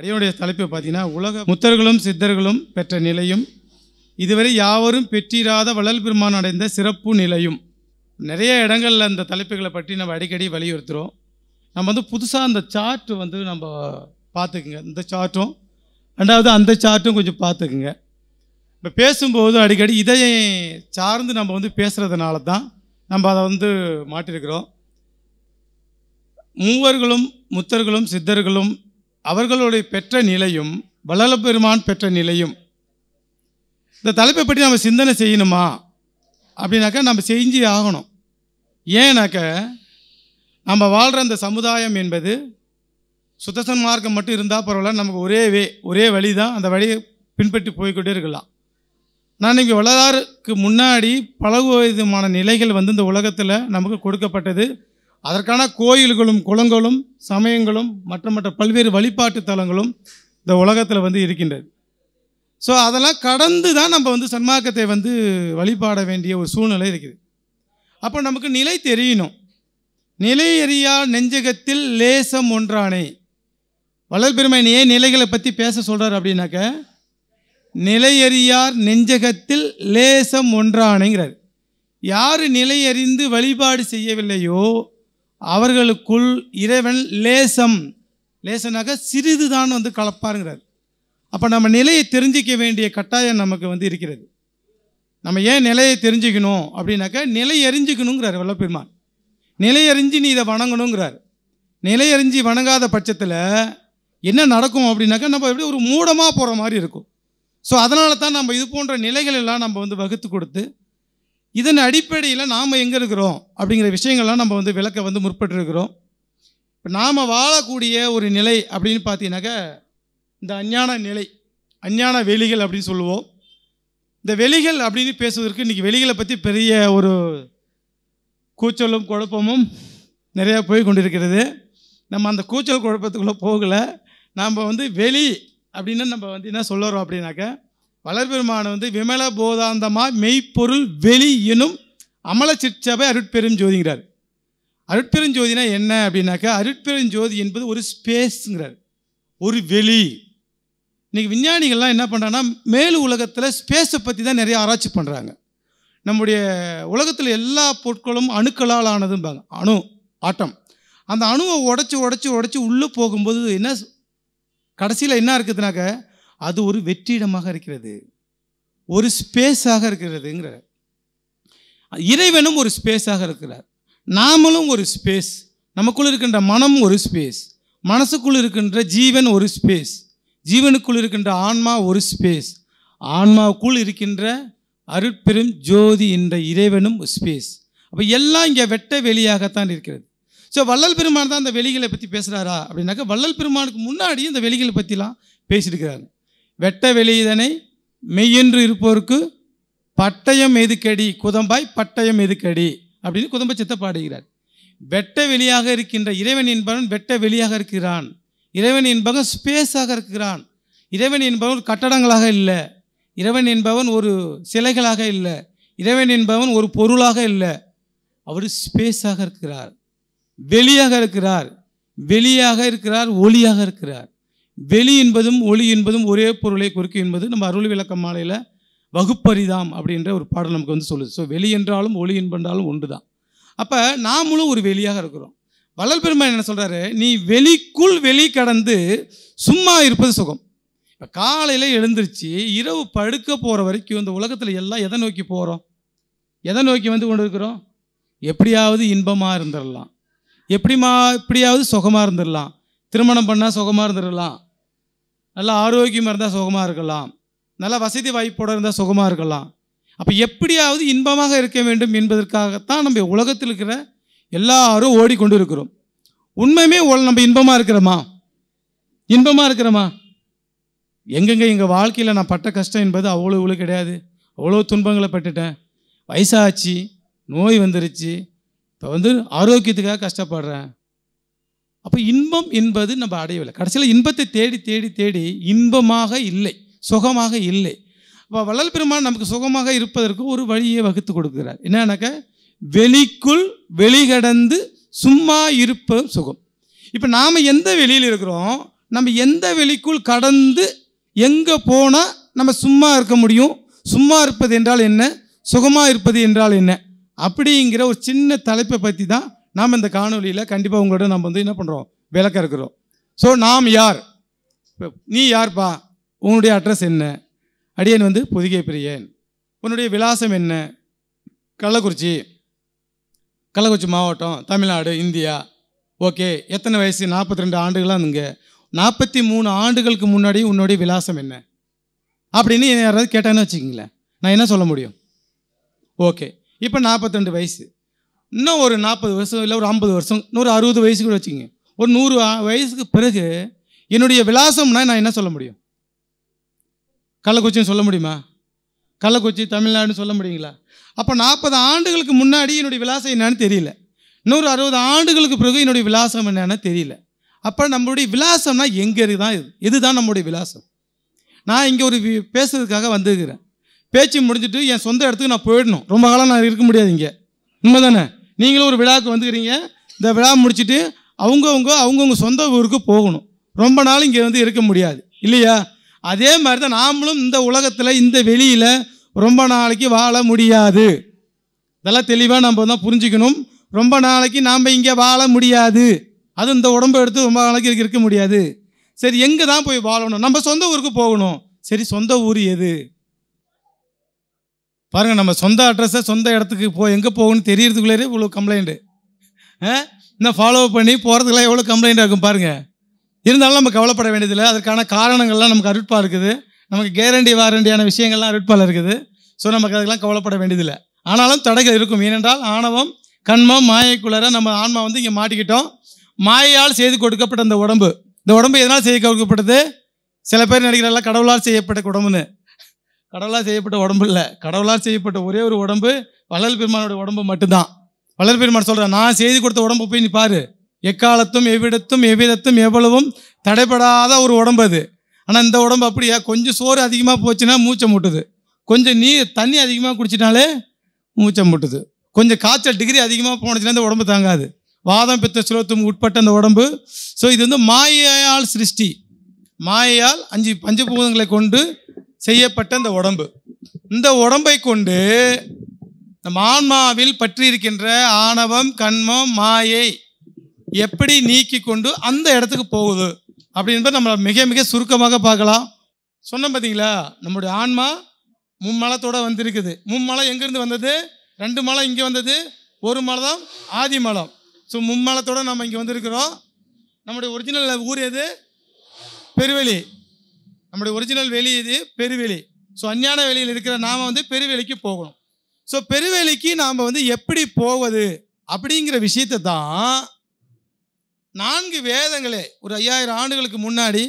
அடியனுடைய தலைப்பு பார்த்தீங்கன்னா உலக முத்தர்களும் சித்தர்களும் பெற்ற நிலையும் இதுவரை யாவரும் பெற்றிராத வளல் பெருமான் அடைந்த சிறப்பு நிலையும் நிறைய இடங்களில் அந்த தலைப்புகளை பற்றி நம்ம அடிக்கடி வலியுறுத்துகிறோம் நம்ம வந்து புதுசாக அந்த சார்ட் வந்து நம்ம பார்த்துக்குங்க இந்த சார்ட்டும் ரெண்டாவது அந்த சார்ட்டும் கொஞ்சம் பார்த்துக்குங்க இப்போ பேசும்போது அடிக்கடி இதை சார்ந்து நம்ம வந்து பேசுகிறதுனால தான் நம்ம அதை வந்து மாட்டிருக்கிறோம் மூவர்களும் முத்தர்களும் சித்தர்களும் அவர்களுடைய பெற்ற நிலையும் வளல பெருமான் பெற்ற நிலையும் இந்த தலைப்பை பற்றி நம்ம சிந்தனை செய்யணுமா அப்படின்னாக்கா நம்ம செஞ்சு ஆகணும் ஏன்னாக்க நம்ம வாழ்கிற அந்த சமுதாயம் என்பது சுத்தசன் மார்க்கம் மட்டும் இருந்தால் பரவாயில்ல நமக்கு ஒரே வே ஒரே வழி தான் அந்த வழியை பின்பற்றி போய்கிட்டே இருக்கலாம் நான் இன்றைக்கி வளராருக்கு முன்னாடி பல விதமான நிலைகள் வந்து இந்த உலகத்தில் நமக்கு கொடுக்கப்பட்டது அதற்கான கோயில்களும் குளங்களும் சமயங்களும் மற்ற மற்ற பல்வேறு வழிபாட்டு தலங்களும் இந்த உலகத்தில் வந்து இருக்கின்றது ஸோ அதெல்லாம் கடந்து தான் நம்ம வந்து சன்மார்க்கத்தை வந்து வழிபாட வேண்டிய ஒரு சூழ்நிலை இருக்குது அப்போ நமக்கு நிலை தெரியணும் நிலை எறியா நெஞ்சகத்தில் லேசம் ஒன்றானே வளர்பெருமை ஏன் நிலைகளை பற்றி பேச சொல்கிறார் அப்படின்னாக்க நிலையறியார் நெஞ்சகத்தில் லேசம் ஒன்றானேங்கிறார் யார் நிலையறிந்து வழிபாடு செய்யவில்லையோ அவர்களுக்குள் இறைவன் லேசம் லேசனாக சிறிது தான் வந்து கலப்பாருங்கிறார் அப்போ நம்ம நிலையை தெரிஞ்சிக்க வேண்டிய கட்டாயம் நமக்கு வந்து இருக்கிறது நம்ம ஏன் நிலையை தெரிஞ்சுக்கணும் அப்படின்னாக்கா நிலை அறிஞ்சிக்கணுங்கிறார் வல்லப்பெருமான் நிலை அறிஞ்சு நீ இதை வணங்கணுங்கிறார் நிலை அறிஞ்சு வணங்காத பட்சத்தில் என்ன நடக்கும் அப்படின்னாக்கா நம்ம எப்படி ஒரு மூடமாக போகிற மாதிரி இருக்கும் ஸோ அதனால தான் நம்ம இது போன்ற நிலைகள் எல்லாம் நம்ம வந்து வகுத்து கொடுத்து இதன் அடிப்படையில் நாம் எங்கே இருக்கிறோம் அப்படிங்கிற விஷயங்கள்லாம் நம்ம வந்து விளக்க வந்து முற்பட்டுருக்கிறோம் இப்போ நாம் வாழக்கூடிய ஒரு நிலை அப்படின்னு பார்த்தீங்கன்னாக்க இந்த அஞ்ஞான நிலை அஞ்ஞான வெளிகள் அப்படின்னு சொல்லுவோம் இந்த வெளிகள் அப்படின்னு பேசுவதற்கு இன்றைக்கி வெளிகளை பற்றி பெரிய ஒரு கூச்சலும் குழப்பமும் நிறையா போய் கொண்டிருக்கிறது நம்ம அந்த கூச்சல் குழப்பத்துக்குள்ளே போகலை நாம் வந்து வெளி அப்படின்னு நம்ம வந்து என்ன சொல்லுறோம் அப்படின்னாக்க வளர்பெருமான வந்து விமல போதாந்தமா மெய்ப்பொருள் வெளி எனும் அமல சிற்சபை அருட்பெரும் ஜோதிங்கிறார் அருட்பெரும் ஜோதினா என்ன அப்படின்னாக்கா அருட்பெரும் ஜோதி என்பது ஒரு ஸ்பேஸுங்கிறார் ஒரு வெளி இன்றைக்கி விஞ்ஞானிகள்லாம் என்ன பண்ணுறாங்கன்னா மேலு உலகத்தில் ஸ்பேஸை பற்றி தான் நிறைய ஆராய்ச்சி பண்ணுறாங்க நம்முடைய உலகத்தில் எல்லா பொருட்களும் அணுக்களால் ஆனதும்பாங்க அணு ஆட்டம் அந்த அணுவை உடச்சி உடச்சி உடச்சி உள்ளே போகும்போது என்ன கடைசியில் என்ன இருக்குதுனாக்க அது ஒரு வெற்றிடமாக இருக்கிறது ஒரு ஸ்பேஸாக இருக்கிறதுங்கிற இறைவனும் ஒரு ஸ்பேஸாக இருக்கிறார் நாமளும் ஒரு ஸ்பேஸ் நமக்குள் இருக்கின்ற மனம் ஒரு ஸ்பேஸ் மனசுக்குள் இருக்கின்ற ஜீவன் ஒரு ஸ்பேஸ் ஜீவனுக்குள் இருக்கின்ற ஆன்மா ஒரு ஸ்பேஸ் ஆன்மாவுக்குள் இருக்கின்ற அருட்பெரும் ஜோதி என்ற இறைவனும் ஸ்பேஸ் அப்போ எல்லாம் இங்கே வெட்ட வெளியாகத்தான் இருக்கிறது ஸோ வள்ளல் பெருமான் தான் அந்த வெளிகளை பற்றி பேசுகிறாரா அப்படின்னாக்கா வள்ளல் பெருமானுக்கு முன்னாடி இந்த வெளிகளை பற்றிலாம் பேசியிருக்கிறாங்க வெட்ட வெளியிதனை மெய்யென்று இருப்போருக்கு பட்டயம் எதுக்கடி குதம்பாய் பட்டயம் எதுக்கடி அப்படின்னு குதம்ப சித்த பாடுகிறார் வெட்ட வெளியாக இருக்கின்ற இறைவன் என்பவன் வெட்ட வெளியாக இருக்கிறான் இறைவன் என்பவன் ஸ்பேஸாக இருக்கிறான் இறைவன் என்பவன் கட்டடங்களாக இல்லை இறைவன் என்பவன் ஒரு சிலைகளாக இல்லை இறைவன் என்பவன் ஒரு பொருளாக இல்லை அவர் ஸ்பேஸாக இருக்கிறார் வெளியாக இருக்கிறார் வெளியாக இருக்கிறார் ஒளியாக இருக்கிறார் வெளி என்பதும் ஒளி என்பதும் ஒரே பொருளை குறிக்கும் என்பது நம்ம அருள் விளக்க மாலையில் வகுப்பறிதாம் அப்படின்ற ஒரு பாடல் நமக்கு வந்து சொல்லுது ஸோ வெளி என்றாலும் ஒளி என்பென்றாலும் ஒன்று தான் அப்போ நாமளும் ஒரு வெளியாக இருக்கிறோம் வளர் பெருமாள் என்ன சொல்கிறாரு நீ வெளிக்குள் வெளி கடந்து சும்மா இருப்பது சுகம் இப்போ காலையில் எழுந்திருச்சு இரவு படுக்க போகிற வரைக்கும் இந்த உலகத்தில் எல்லாம் எதை நோக்கி போகிறோம் எதை நோக்கி வந்து கொண்டு இருக்கிறோம் எப்படியாவது இன்பமாக இருந்துடலாம் எப்படிமா எப்படியாவது சுகமாக இருந்துடலாம் திருமணம் பண்ணால் சுகமாக இருந்துடலாம் நல்லா ஆரோக்கியமாக இருந்தால் சுகமாக இருக்கலாம் நல்ல வசதி வாய்ப்போடு இருந்தால் சுகமாக இருக்கலாம் அப்போ எப்படியாவது இன்பமாக இருக்க வேண்டும் என்பதற்காகத்தான் நம்ம உலகத்தில் இருக்கிற எல்லாரும் ஓடிக்கொண்டு இருக்கிறோம் உண்மையுமே நம்ம இன்பமாக இருக்கிறோமா இன்பமாக இருக்கிறோமா எங்கெங்கே எங்கள் வாழ்க்கையில் நான் பட்ட கஷ்டம் என்பது அவ்வளோ இவ்வளோ கிடையாது அவ்வளோ துன்பங்களை பட்டுட்டேன் வயசாச்சு நோய் வந்துருச்சு இப்போ வந்து ஆரோக்கியத்துக்காக கஷ்டப்படுறேன் அப்போ இன்பம் என்பது நம்ம அடையவில்லை கடைசியில் இன்பத்தை தேடி தேடி தேடி இன்பமாக இல்லை சுகமாக இல்லை அப்போ வள்ளல் பெருமான் நமக்கு சுகமாக இருப்பதற்கு ஒரு வழியை வகுத்து கொடுக்குறார் என்னன்னாக்க வெளிக்குள் வெளிகடந்து சும்மா இருப்பதும் சுகம் இப்போ நாம் எந்த வெளியில் இருக்கிறோம் நம்ம எந்த வெளிக்குள் கடந்து எங்கே போனால் நம்ம சும்மா இருக்க முடியும் சும்மா இருப்பது என்றால் என்ன சுகமாக இருப்பது என்றால் என்ன அப்படிங்கிற ஒரு சின்ன தலைப்பை பற்றி தான் நாம் இந்த காணொலியில் கண்டிப்பாக உங்களோட நம்ம வந்து என்ன பண்ணுறோம் விளக்க இருக்கிறோம் ஸோ நாம் யார் நீ யார்ப்பா உன்னுடைய அட்ரஸ் என்ன அடியன் வந்து புதுகை பிரியன் உன்னுடைய விலாசம் என்ன கள்ளக்குறிச்சி கள்ளக்குறிச்சி மாவட்டம் தமிழ்நாடு இந்தியா ஓகே எத்தனை வயசு நாற்பத்தி ரெண்டு ஆண்டுகளாக இருந்துங்க நாற்பத்தி மூணு ஆண்டுகளுக்கு முன்னாடி உன்னுடைய விலாசம் என்ன அப்படின்னு யாராவது கேட்டேன்னு வச்சுக்கிங்களேன் நான் என்ன சொல்ல முடியும் ஓகே இப்போ நாற்பத்தி ரெண்டு வயசு இன்னும் ஒரு நாற்பது வருஷம் இல்லை ஒரு ஐம்பது வருஷம் இன்னொரு அறுபது வயசு கூட வச்சுங்க ஒரு நூறு வயசுக்கு பிறகு என்னுடைய விலாசம்னா நான் என்ன சொல்ல முடியும் கள்ளக்குறிச்சின்னு சொல்ல முடியுமா கள்ளக்குச்சி தமிழ்நாடுன்னு சொல்ல முடியுங்களா அப்போ நாற்பது ஆண்டுகளுக்கு முன்னாடி என்னுடைய விலாசம் என்னன்னு தெரியல இன்னொரு அறுபது ஆண்டுகளுக்கு பிறகு என்னுடைய விலாசம் என்னன்னு தெரியல அப்போ நம்மளுடைய விலாசம்னா எங்கே இருக்குதான் இது இதுதான் நம்முடைய விலாசம் நான் இங்கே ஒரு பேசுறதுக்காக வந்திருக்கிறேன் பேச்சு முடிஞ்சுட்டு என் சொந்த இடத்துக்கு நான் போயிடணும் ரொம்ப காலம் நான் இருக்க முடியாது இங்கே உண்மை தானே நீங்களும் ஒரு விழாவுக்கு வந்துக்கிறீங்க இந்த விழா முடிச்சுட்டு அவங்கவுங்க அவங்கவுங்க சொந்த ஊருக்கு போகணும் ரொம்ப நாள் இங்கே வந்து இருக்க முடியாது இல்லையா அதே மாதிரி தான் நாமளும் இந்த உலகத்தில் இந்த வெளியில் ரொம்ப நாளைக்கு வாழ முடியாது இதெல்லாம் தெளிவாக நம்ம தான் புரிஞ்சுக்கணும் ரொம்ப நாளைக்கு நாம் இங்கே வாழ முடியாது அது இந்த உடம்பு எடுத்து ரொம்ப நாளைக்கு இருக்க முடியாது சரி எங்கே தான் போய் வாழணும் நம்ம சொந்த ஊருக்கு போகணும் சரி சொந்த ஊர் எது பாருங்கள் நம்ம சொந்த அட்ரஸை சொந்த இடத்துக்கு போ எங்கே போகணும்னு தெரியறதுக்குள்ளே இவ்வளோ கம்ப்ளைண்ட்டு இன்னும் ஃபாலோ பண்ணி போகிறதுக்குலாம் எவ்வளோ கம்ப்ளைண்ட் இருக்கும் பாருங்கள் இருந்தாலும் நம்ம கவலைப்பட வேண்டியதில்லை அதுக்கான காரணங்கள்லாம் நமக்கு அருட்பாக இருக்குது நமக்கு கேரண்டி வாரண்டியான விஷயங்கள்லாம் அருட்பால் இருக்குது ஸோ நமக்கு அதுக்கெல்லாம் கவலைப்பட வேண்டியதில்லை ஆனாலும் தடைகள் இருக்கும் ஏனென்றால் ஆணவம் கண்மம் மாயைக்குள்ளர நம்ம ஆன்மா வந்து இங்கே மாட்டிக்கிட்டோம் மாயையால் செய்து கொடுக்கப்பட்ட அந்த உடம்பு இந்த உடம்பு எதனால் செய்து கொடுக்கப்பட்டது சில பேர் நினைக்கிறாங்களா கடவுளால் செய்யப்பட்ட உடம்புன்னு கடவுளால் செய்யப்பட்ட உடம்பு இல்லை கடவுளால் செய்யப்பட்ட ஒரே ஒரு உடம்பு வள்ளல் பெருமானோட உடம்பு மட்டும்தான் வளர் பெருமான் சொல்கிறேன் நான் செய்து கொடுத்த உடம்பு போய் நீ பாரு எக்காலத்தும் எவ்விடத்தும் எவ்விதத்தும் எவ்வளவும் தடைபடாத ஒரு உடம்பு அது ஆனால் இந்த உடம்பு அப்படியா கொஞ்சம் சோறு அதிகமாக போச்சுன்னா மூச்சை முட்டுது கொஞ்சம் நீர் தண்ணி அதிகமாக குடிச்சினாலே மூச்சை முட்டுது கொஞ்சம் காய்ச்சல் டிகிரி அதிகமாக போனச்சுன்னா இந்த உடம்பு தாங்காது வாதம் பித்த சுலத்தும் உட்பட்ட அந்த உடம்பு ஸோ இது வந்து மாயையால் சிருஷ்டி மாயையால் அஞ்சு பஞ்சபூதங்களை கொண்டு செய்யப்பட்ட இந்த உடம்பு இந்த உடம்பை கொண்டு நம் ஆன்மாவில் பற்றியிருக்கின்ற ஆணவம் கண்மம் மாயை எப்படி நீக்கி கொண்டு அந்த இடத்துக்கு போகுது அப்படின்றத நம்ம மிக மிக சுருக்கமாக பார்க்கலாம் சொன்னோம் பார்த்தீங்களா நம்முடைய ஆன்மா மும்மலத்தோட வந்திருக்குது மும்மலம் எங்கேருந்து வந்தது ரெண்டு மலம் இங்கே வந்தது ஒரு மலை தான் ஆதி மலம் ஸோ மும்மலத்தோடு நம்ம இங்கே வந்திருக்கிறோம் நம்முடைய ஒரிஜினல் ஊர் எது பெருவெளி நம்முடைய ஒரிஜினல் வெளி இது பெருவெளி ஸோ அஞ்ஞான வெளியில் இருக்கிற நாம் வந்து பெருவெளிக்கு போகணும் ஸோ பெருவெளிக்கு நாம் வந்து எப்படி போவது அப்படிங்கிற விஷயத்தை தான் நான்கு வேதங்களே ஒரு ஐயாயிரம் ஆண்டுகளுக்கு முன்னாடி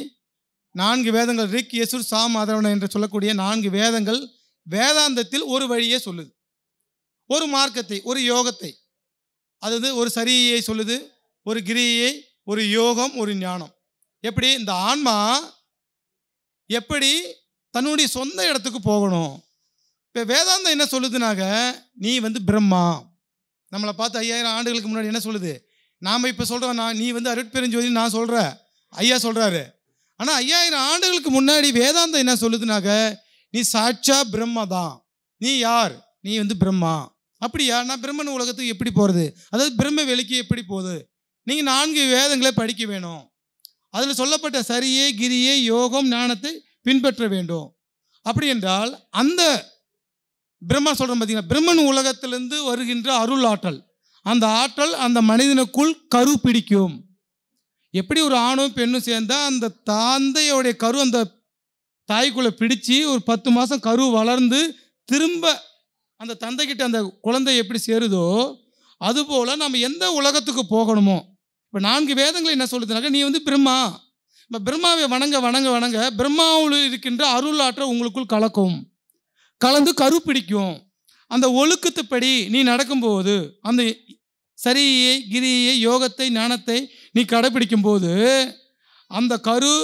நான்கு வேதங்கள் ரிக் யசுர் சாம் அதவன என்று சொல்லக்கூடிய நான்கு வேதங்கள் வேதாந்தத்தில் ஒரு வழியே சொல்லுது ஒரு மார்க்கத்தை ஒரு யோகத்தை அதாவது ஒரு சரியை சொல்லுது ஒரு கிரியை ஒரு யோகம் ஒரு ஞானம் எப்படி இந்த ஆன்மா எப்படி தன்னுடைய சொந்த இடத்துக்கு போகணும் இப்போ வேதாந்தம் என்ன சொல்லுதுனாக்க நீ வந்து பிரம்மா நம்மளை பார்த்து ஐயாயிரம் ஆண்டுகளுக்கு முன்னாடி என்ன சொல்லுது நாம் இப்போ சொல்கிறோம் நான் நீ வந்து அருட்பெருஞ்சோதி நான் சொல்கிற ஐயா சொல்கிறாரு ஆனால் ஐயாயிரம் ஆண்டுகளுக்கு முன்னாடி வேதாந்தம் என்ன சொல்லுதுனாக்க நீ சாட்சா பிரம்மா தான் நீ யார் நீ வந்து பிரம்மா அப்படியா நான் பிரம்மன் உலகத்துக்கு எப்படி போகிறது அதாவது பிரம்ம வெளிக்கு எப்படி போகுது நீங்கள் நான்கு வேதங்களை படிக்க வேணும் அதில் சொல்லப்பட்ட சரியே கிரியே யோகம் ஞானத்தை பின்பற்ற வேண்டும் அப்படி என்றால் அந்த பிரம்மா சொல்கிறோம் பார்த்தீங்கன்னா பிரம்மன் உலகத்திலிருந்து வருகின்ற அருள் ஆற்றல் அந்த ஆற்றல் அந்த மனிதனுக்குள் கரு பிடிக்கும் எப்படி ஒரு ஆணும் பெண்ணும் சேர்ந்தால் அந்த தாந்தையோடைய கரு அந்த தாய்க்குள்ளே பிடிச்சி ஒரு பத்து மாதம் கரு வளர்ந்து திரும்ப அந்த தந்தைக்கிட்ட அந்த குழந்தை எப்படி சேருதோ அதுபோல் நம்ம எந்த உலகத்துக்கு போகணுமோ இப்போ நான்கு வேதங்கள் என்ன சொல்லுதுனாக்க நீ வந்து பிரம்மா இப்போ பிரம்மாவை வணங்க வணங்க வணங்க பிரம்மாவில் இருக்கின்ற அருளாற்ற உங்களுக்குள் கலக்கும் கலந்து கரு பிடிக்கும் அந்த ஒழுக்கத்துப்படி நீ நடக்கும்போது அந்த சரியை கிரியை யோகத்தை ஞானத்தை நீ கடைப்பிடிக்கும் போது அந்த கரு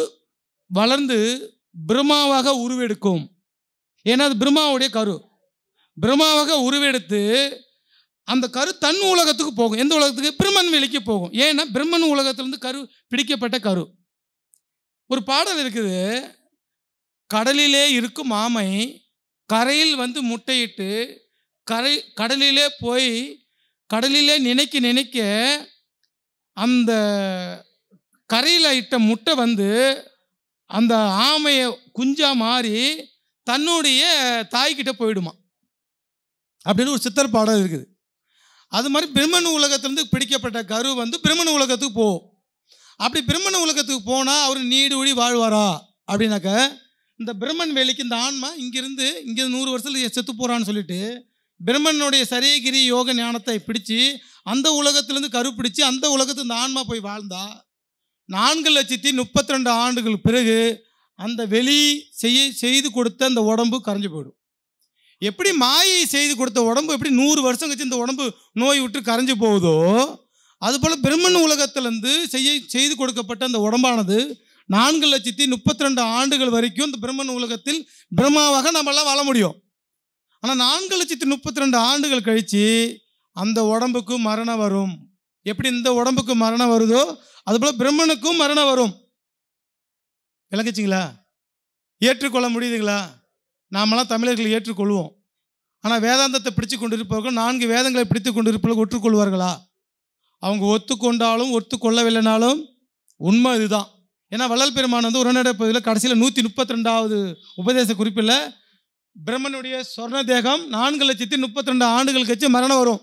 வளர்ந்து பிரம்மாவாக உருவெடுக்கும் ஏன்னா அது பிரம்மாவுடைய கரு பிரம்மாவாக உருவெடுத்து அந்த கரு தன் உலகத்துக்கு போகும் எந்த உலகத்துக்கு பிரம்மன் வெளிக்கு போகும் ஏன்னா பிரம்மன் உலகத்திலிருந்து கரு பிடிக்கப்பட்ட கரு ஒரு பாடல் இருக்குது கடலிலே இருக்கும் ஆமை கரையில் வந்து முட்டையிட்டு கரை கடலிலே போய் கடலிலே நினைக்க நினைக்க அந்த கரையில் இட்ட முட்டை வந்து அந்த ஆமையை குஞ்சா மாறி தன்னுடைய தாய்கிட்ட போயிடுமா அப்படின்னு ஒரு சித்தர் பாடம் இருக்குது அது மாதிரி பிரம்மன் உலகத்திலேருந்து பிடிக்கப்பட்ட கரு வந்து பிரம்மன் உலகத்துக்கு போகும் அப்படி பிரம்மன் உலகத்துக்கு போனால் அவர் நீடு ஊடி வாழ்வாரா அப்படின்னாக்க இந்த பிரம்மன் வேலைக்கு இந்த ஆன்மா இங்கிருந்து இங்கிருந்து நூறு வருஷத்தில் செத்து போகிறான்னு சொல்லிட்டு பிரம்மனுடைய சரியகிரி யோக ஞானத்தை பிடிச்சி அந்த உலகத்திலேருந்து கரு பிடிச்சி அந்த உலகத்து இந்த ஆன்மா போய் வாழ்ந்தா நான்கு லட்சத்தி முப்பத்தி ரெண்டு ஆண்டுகள் பிறகு அந்த வெளி செய்ய செய்து கொடுத்த அந்த உடம்பு கரைஞ்சு போயிடும் எப்படி மாயை செய்து கொடுத்த உடம்பு எப்படி நூறு வருஷம் கழிச்சு இந்த உடம்பு நோய் விட்டு கரைஞ்சு போகுதோ அதுபோல் பிரம்மன் உலகத்திலேருந்து செய்ய செய்து கொடுக்கப்பட்ட அந்த உடம்பானது நான்கு லட்சத்தி முப்பத்தி ரெண்டு ஆண்டுகள் வரைக்கும் இந்த பிரம்மன் உலகத்தில் பிரம்மாவாக நம்மளாம் வாழ முடியும் ஆனால் நான்கு லட்சத்தி முப்பத்தி ரெண்டு ஆண்டுகள் கழித்து அந்த உடம்புக்கு மரணம் வரும் எப்படி இந்த உடம்புக்கு மரணம் வருதோ அதுபோல் பிரம்மனுக்கும் மரணம் வரும் விளக்குச்சிங்களா ஏற்றுக்கொள்ள முடியுதுங்களா நாமெல்லாம் தமிழர்களை ஏற்றுக்கொள்வோம் ஆனால் வேதாந்தத்தை பிடிச்சு கொண்டிருப்பவர்கள் நான்கு வேதங்களை பிடித்து கொண்டிருப்பவர்கள் ஒற்றுக்கொள்வார்களா அவங்க ஒத்துக்கொண்டாலும் ஒத்துக்கொள்ளவில்லைனாலும் உண்மை இதுதான் ஏன்னா வள்ளல் பெருமான் வந்து உரநடை பகுதியில் கடைசியில் நூற்றி முப்பத்தி ரெண்டாவது உபதேச குறிப்பில் பிரம்மனுடைய சொர்ண தேகம் நான்கு லட்சத்தி முப்பத்தி ரெண்டு ஆண்டுகள் கழிச்சு மரணம் வரும்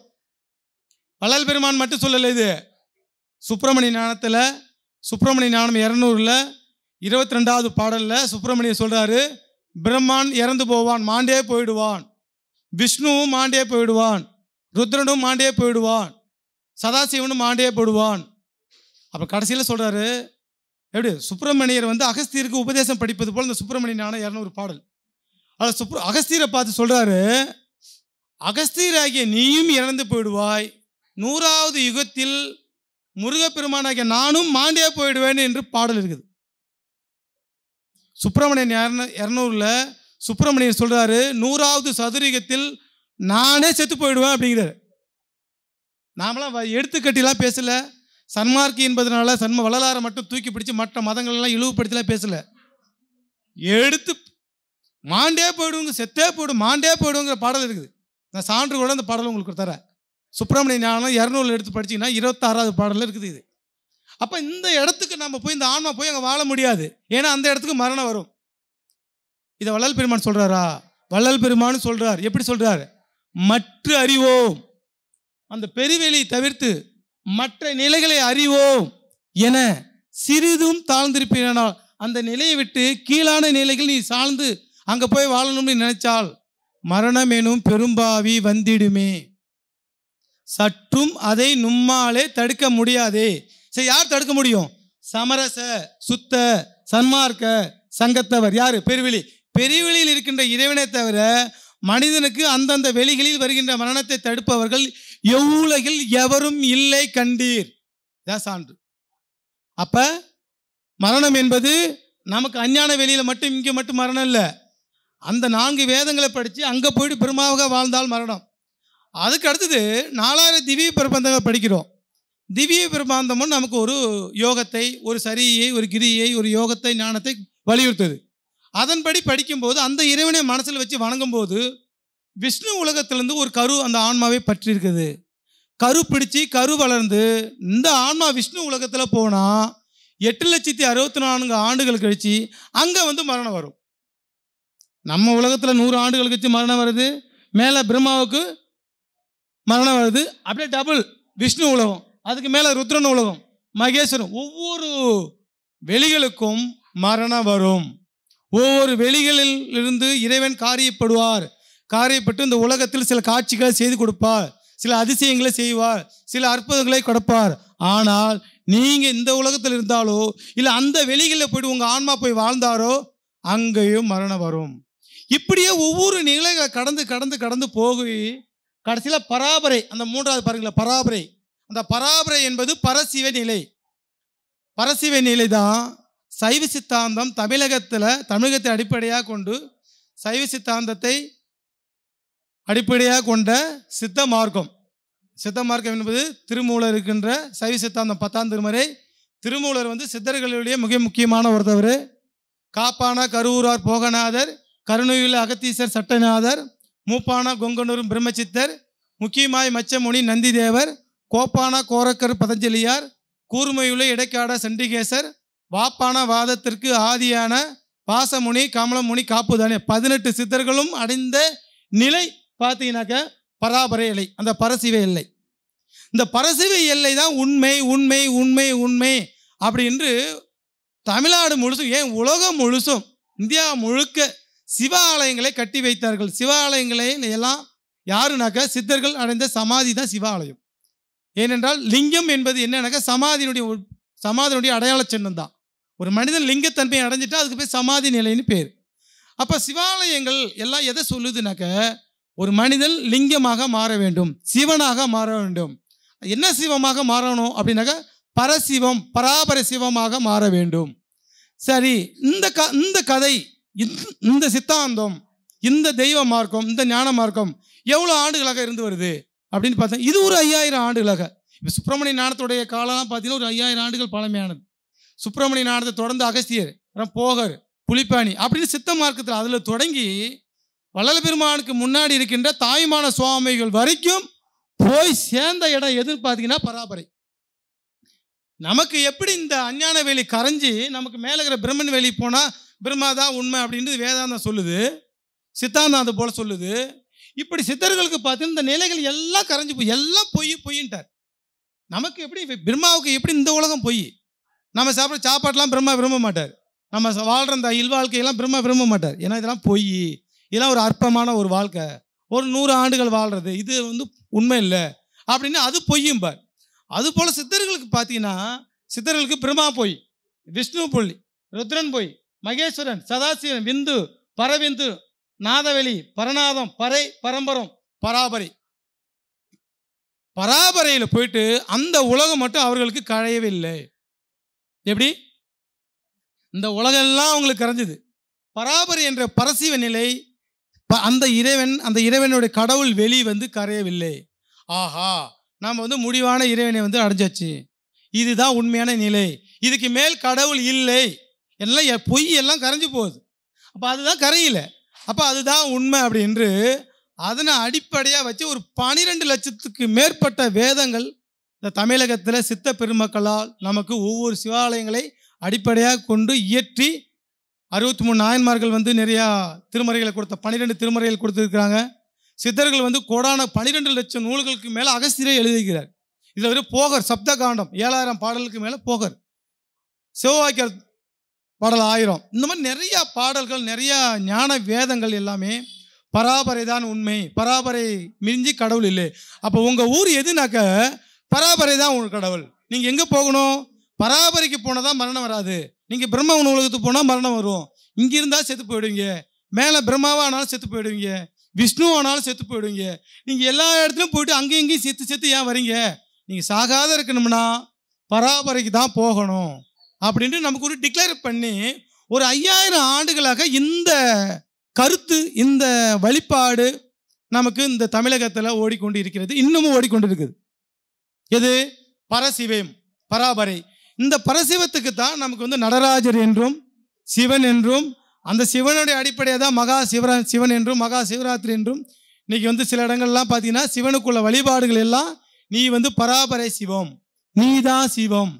வள்ளல் பெருமான் மட்டும் சொல்லலை இது சுப்பிரமணிய ஞானத்தில் சுப்பிரமணிய ஞானம் இரநூறில் இருபத்தி ரெண்டாவது பாடலில் சுப்பிரமணியம் சொல்கிறாரு பிரம்மான் இறந்து போவான் மாண்டே போயிடுவான் விஷ்ணுவும் மாண்டே போயிடுவான் ருத்ரனும் மாண்டே போயிடுவான் சதாசிவனும் மாண்டே போயிடுவான் அப்போ கடைசியில் சொல்கிறாரு எப்படி சுப்பிரமணியர் வந்து அகஸ்தியருக்கு உபதேசம் படிப்பது போல் இந்த சுப்பிரமணிய ஞானம் இரநூறு பாடல் அதில் சுப்ர அகஸ்தியரை பார்த்து சொல்கிறாரு அகஸ்தியராகிய நீயும் இறந்து போயிடுவாய் நூறாவது யுகத்தில் முருகப்பெருமானாகிய நானும் மாண்டே போயிடுவேன் என்று பாடல் இருக்குது சுப்பிரமணியன் இரநூறுல சுப்பிரமணியன் சொல்கிறாரு நூறாவது சதுரீகத்தில் நானே செத்து போயிடுவேன் அப்படிங்கிறாரு நாமெல்லாம் எடுத்துக்கட்டிலாம் பேசலை சன்மார்க்கி என்பதனால சன்ம வள்ளலாரை மட்டும் தூக்கி பிடிச்சி மற்ற மதங்கள்லாம் இழிவுபடுத்திலாம் பேசலை எடுத்து மாண்டே போயிடுவோங்க செத்தே போய்டும் மாண்டே போயிடுங்கிற பாடல் இருக்குது நான் சான்று கூட அந்த பாடல் உங்களுக்கு தரேன் சுப்பிரமணியன் ஞானம் இரநூறுல எடுத்து படிச்சிங்கன்னா இருபத்தாறாவது பாடல் இருக்குது இது அப்போ இந்த இடத்துக்கு நம்ம போய் இந்த ஆன்மா போய் அங்கே வாழ முடியாது ஏன்னா அந்த இடத்துக்கு மரணம் வரும் இதை வள்ளல் பெருமான் சொல்கிறாரா வள்ளல் பெருமான்னு சொல்கிறார் எப்படி சொல்கிறார் மற்ற அறிவோம் அந்த பெருவெளியை தவிர்த்து மற்ற நிலைகளை அறிவோம் என சிறிதும் தாழ்ந்திருப்பீனால் அந்த நிலையை விட்டு கீழான நிலைகள் நீ சாழ்ந்து அங்கே போய் வாழணும்னு நினைச்சால் மரணம் எனும் பெரும்பாவி வந்திடுமே சற்றும் அதை நும்மாலே தடுக்க முடியாதே சரி யார் தடுக்க முடியும் சமரச சுத்த சன்மார்க்க சங்கத்தவர் யார் பெருவெளி பெருவெளியில் இருக்கின்ற இறைவனை தவிர மனிதனுக்கு அந்தந்த வெளிகளில் வருகின்ற மரணத்தை தடுப்பவர்கள் எவ்வுலகில் எவரும் இல்லை கண்டீர் சான்று அப்ப மரணம் என்பது நமக்கு அஞ்ஞான வெளியில மட்டும் இங்கே மட்டும் மரணம் இல்லை அந்த நான்கு வேதங்களை படித்து அங்கே போயிட்டு பெருமாவாக வாழ்ந்தால் மரணம் அதுக்கு அடுத்தது நாலாயிரம் திவ்ய பிரபந்தங்கள் படிக்கிறோம் திவ்ய பிரமாந்தமும் நமக்கு ஒரு யோகத்தை ஒரு சரியை ஒரு கிரியை ஒரு யோகத்தை ஞானத்தை வலியுறுத்துது அதன்படி படிக்கும்போது அந்த இறைவனை மனசில் வச்சு வணங்கும்போது விஷ்ணு உலகத்திலேருந்து ஒரு கரு அந்த ஆன்மாவை பற்றியிருக்குது கரு பிடிச்சி கரு வளர்ந்து இந்த ஆன்மா விஷ்ணு உலகத்தில் போனால் எட்டு லட்சத்தி அறுபத்தி நான்கு ஆண்டுகள் கழித்து அங்கே வந்து மரணம் வரும் நம்ம உலகத்தில் நூறு ஆண்டுகள் கழித்து மரணம் வருது மேலே பிரம்மாவுக்கு மரணம் வருது அப்படியே டபுள் விஷ்ணு உலகம் அதுக்கு மேலே ருத்ரன் உலகம் மகேஸ்வரம் ஒவ்வொரு வெளிகளுக்கும் மரணம் வரும் ஒவ்வொரு வெளிகளில் இருந்து இறைவன் காரியப்படுவார் காரியப்பட்டு இந்த உலகத்தில் சில காட்சிகளை செய்து கொடுப்பார் சில அதிசயங்களை செய்வார் சில அற்புதங்களை கொடுப்பார் ஆனால் நீங்கள் இந்த உலகத்தில் இருந்தாலோ இல்லை அந்த வெளிகளில் போய்ட்டு உங்கள் ஆன்மா போய் வாழ்ந்தாரோ அங்கேயும் மரணம் வரும் இப்படியே ஒவ்வொரு நிலைகளை கடந்து கடந்து கடந்து போகி கடைசியில் பராபரை அந்த மூன்றாவது பாருங்களேன் பராபரை அந்த பராபரை என்பது பரசிவ நிலை பரசிவ நிலை தான் சைவ சித்தாந்தம் தமிழகத்தில் தமிழகத்தை அடிப்படையாக கொண்டு சைவ சித்தாந்தத்தை அடிப்படையாக கொண்ட சித்த மார்க்கம் சித்த மார்க்கம் என்பது திருமூலர் இருக்கின்ற சைவ சித்தாந்தம் பத்தாம் திருமறை திருமூலர் வந்து சித்தர்களுடைய மிக முக்கியமான ஒருத்தவர் காப்பான கருவூரார் போகநாதர் கருணூயில் அகத்தீசர் சட்டநாதர் மூப்பானா கொங்கனூர் பிரம்மச்சித்தர் முக்கியமாய் மச்சமுனி நந்திதேவர் கோப்பான கோரக்கர் பதஞ்சலியார் கூர்மையுள்ள இடைக்காட சண்டிகேசர் வாப்பான வாதத்திற்கு ஆதியான பாசமுனி கமலமுனி காப்புதானே பதினெட்டு சித்தர்களும் அடைந்த நிலை பார்த்தீங்கன்னாக்க பராபரை எல்லை அந்த பரசிவை எல்லை இந்த பரசிவை எல்லை தான் உண்மை உண்மை உண்மை உண்மை அப்படின்னு தமிழ்நாடு முழுசும் ஏன் உலகம் முழுசும் இந்தியா முழுக்க சிவாலயங்களை கட்டி வைத்தார்கள் சிவாலயங்களை எல்லாம் யாருனாக்கா சித்தர்கள் அடைந்த சமாதி தான் சிவாலயம் ஏனென்றால் லிங்கம் என்பது என்னன்னாக்கா சமாதியினுடைய சமாதியினுடைய அடையாள சின்னம் தான் ஒரு மனிதன் லிங்கத்தன்மையை அடைஞ்சிட்டா அதுக்கு பேர் சமாதி நிலைன்னு பேர் அப்போ சிவாலயங்கள் எல்லாம் எதை சொல்லுதுனாக்க ஒரு மனிதன் லிங்கமாக மாற வேண்டும் சிவனாக மாற வேண்டும் என்ன சிவமாக மாறணும் அப்படின்னாக்கா பரசிவம் பராபர சிவமாக மாற வேண்டும் சரி இந்த க இந்த கதை இந்த சித்தாந்தம் இந்த தெய்வ மார்க்கம் இந்த ஞான மார்க்கம் எவ்வளோ ஆண்டுகளாக இருந்து வருது அப்படின்னு பார்த்தா இது ஒரு ஐயாயிரம் ஆண்டுகளாக இப்போ சுப்பிரமணிய நாடத்துடைய காலம்லாம் பார்த்தீங்கன்னா ஒரு ஐயாயிரம் ஆண்டுகள் பழமையானது சுப்பிரமணிய நாடத்தை தொடர்ந்து அகஸ்தியர் அப்புறம் போகர் புலிப்பாணி அப்படின்னு சித்த மார்க்கத்தில் அதில் தொடங்கி வள்ளல பெருமானுக்கு முன்னாடி இருக்கின்ற தாய்மான சுவாமிகள் வரைக்கும் போய் சேர்ந்த இடம் எதுன்னு பார்த்தீங்கன்னா பராபரை நமக்கு எப்படி இந்த அஞ்ஞான வேலி கரைஞ்சி நமக்கு மேலே இருக்கிற பிரம்மன் வேலி போனால் பிரம்மாதான் உண்மை அப்படின்றது வேதாந்தம் சொல்லுது சித்தாந்தம் அது போல் சொல்லுது இப்படி சித்தர்களுக்கு பார்த்து இந்த நிலைகள் எல்லாம் கரைஞ்சி போய் எல்லாம் பொய் பொய்ன்ட்டார் நமக்கு எப்படி பிரம்மாவுக்கு எப்படி இந்த உலகம் பொய் நம்ம சாப்பிட்ற சாப்பாடெலாம் பிரம்மா விரும்ப மாட்டார் நம்ம வாழ்கிற அந்த இல் வாழ்க்கையெல்லாம் பிரம்மா விரும்ப மாட்டார் ஏன்னா இதெல்லாம் பொய் இதெல்லாம் ஒரு அற்பமான ஒரு வாழ்க்கை ஒரு நூறு ஆண்டுகள் வாழ்கிறது இது வந்து உண்மை இல்லை அப்படின்னு அது பொய்யும்பார் அதுபோல் சித்தர்களுக்கு பார்த்தீங்கன்னா சித்தர்களுக்கு பிரம்மா பொய் விஷ்ணு புள்ளி ருத்ரன் பொய் மகேஸ்வரன் சதாசிவன் விந்து பரவிந்து நாதவெளி பரநாதம் பறை பரம்பரம் பராபரி பராபரையில் போயிட்டு அந்த உலகம் மட்டும் அவர்களுக்கு இல்லை எப்படி இந்த எல்லாம் அவங்களுக்கு கரைஞ்சிது பராபரி என்ற பரசிவ நிலை அந்த இறைவன் அந்த இறைவனுடைய கடவுள் வெளி வந்து கரையவில்லை ஆஹா நாம் வந்து முடிவான இறைவனை வந்து அடைஞ்சாச்சு இதுதான் உண்மையான நிலை இதுக்கு மேல் கடவுள் இல்லை எல்லாம் பொய் எல்லாம் கரைஞ்சு போகுது அப்போ அதுதான் கரையில அப்போ அதுதான் உண்மை அப்படின்று அதனை அடிப்படையாக வச்சு ஒரு பனிரெண்டு லட்சத்துக்கு மேற்பட்ட வேதங்கள் இந்த தமிழகத்தில் சித்த பெருமக்களால் நமக்கு ஒவ்வொரு சிவாலயங்களை அடிப்படையாக கொண்டு இயற்றி அறுபத்தி மூணு நாயன்மார்கள் வந்து நிறையா திருமறைகளை கொடுத்த பன்னிரெண்டு திருமறைகள் கொடுத்துருக்குறாங்க சித்தர்கள் வந்து கோடான பனிரெண்டு லட்சம் நூல்களுக்கு மேலே அகஸ்தியரை எழுதியிருக்கிறார் இதில் வந்து போகர் சப்த காண்டம் ஏழாயிரம் பாடலுக்கு மேலே போகர் சிவவாக்கியார் பாடல் ஆயிரம் இந்த மாதிரி நிறையா பாடல்கள் நிறையா ஞான வேதங்கள் எல்லாமே பராபரை தான் உண்மை பராபரை மிஞ்சி கடவுள் இல்லை அப்போ உங்கள் ஊர் எதுனாக்க பராபரை தான் உங்கள் கடவுள் நீங்கள் எங்கே போகணும் பராபரிக்கு போனால் தான் மரணம் வராது நீங்கள் பிரம்ம உலகத்துக்கு போனால் மரணம் வரும் இங்கே இருந்தால் செத்து போயிடுவீங்க மேலே பிரம்மாவாக ஆனாலும் செத்து போயிடுவீங்க விஷ்ணு ஆனாலும் செத்து போயிடுவீங்க நீங்கள் எல்லா இடத்துலையும் போயிட்டு அங்கேயும் இங்கேயும் செத்து செத்து ஏன் வரீங்க நீங்கள் சாகாத இருக்கணும்னா பராபரைக்கு தான் போகணும் அப்படின்ட்டு நமக்கு ஒரு டிக்ளேர் பண்ணி ஒரு ஐயாயிரம் ஆண்டுகளாக இந்த கருத்து இந்த வழிபாடு நமக்கு இந்த தமிழகத்தில் ஓடிக்கொண்டு இருக்கிறது இன்னமும் ஓடிக்கொண்டு இருக்குது எது பரசிவம் பராபரை இந்த பரசிவத்துக்கு தான் நமக்கு வந்து நடராஜர் என்றும் சிவன் என்றும் அந்த சிவனுடைய அடிப்படையாக தான் மகா சிவரா சிவன் என்றும் மகா சிவராத்திரி என்றும் இன்னைக்கு வந்து சில இடங்கள்லாம் பார்த்தீங்கன்னா சிவனுக்குள்ள வழிபாடுகள் எல்லாம் நீ வந்து பராபரை சிவம் நீ தான் சிவம்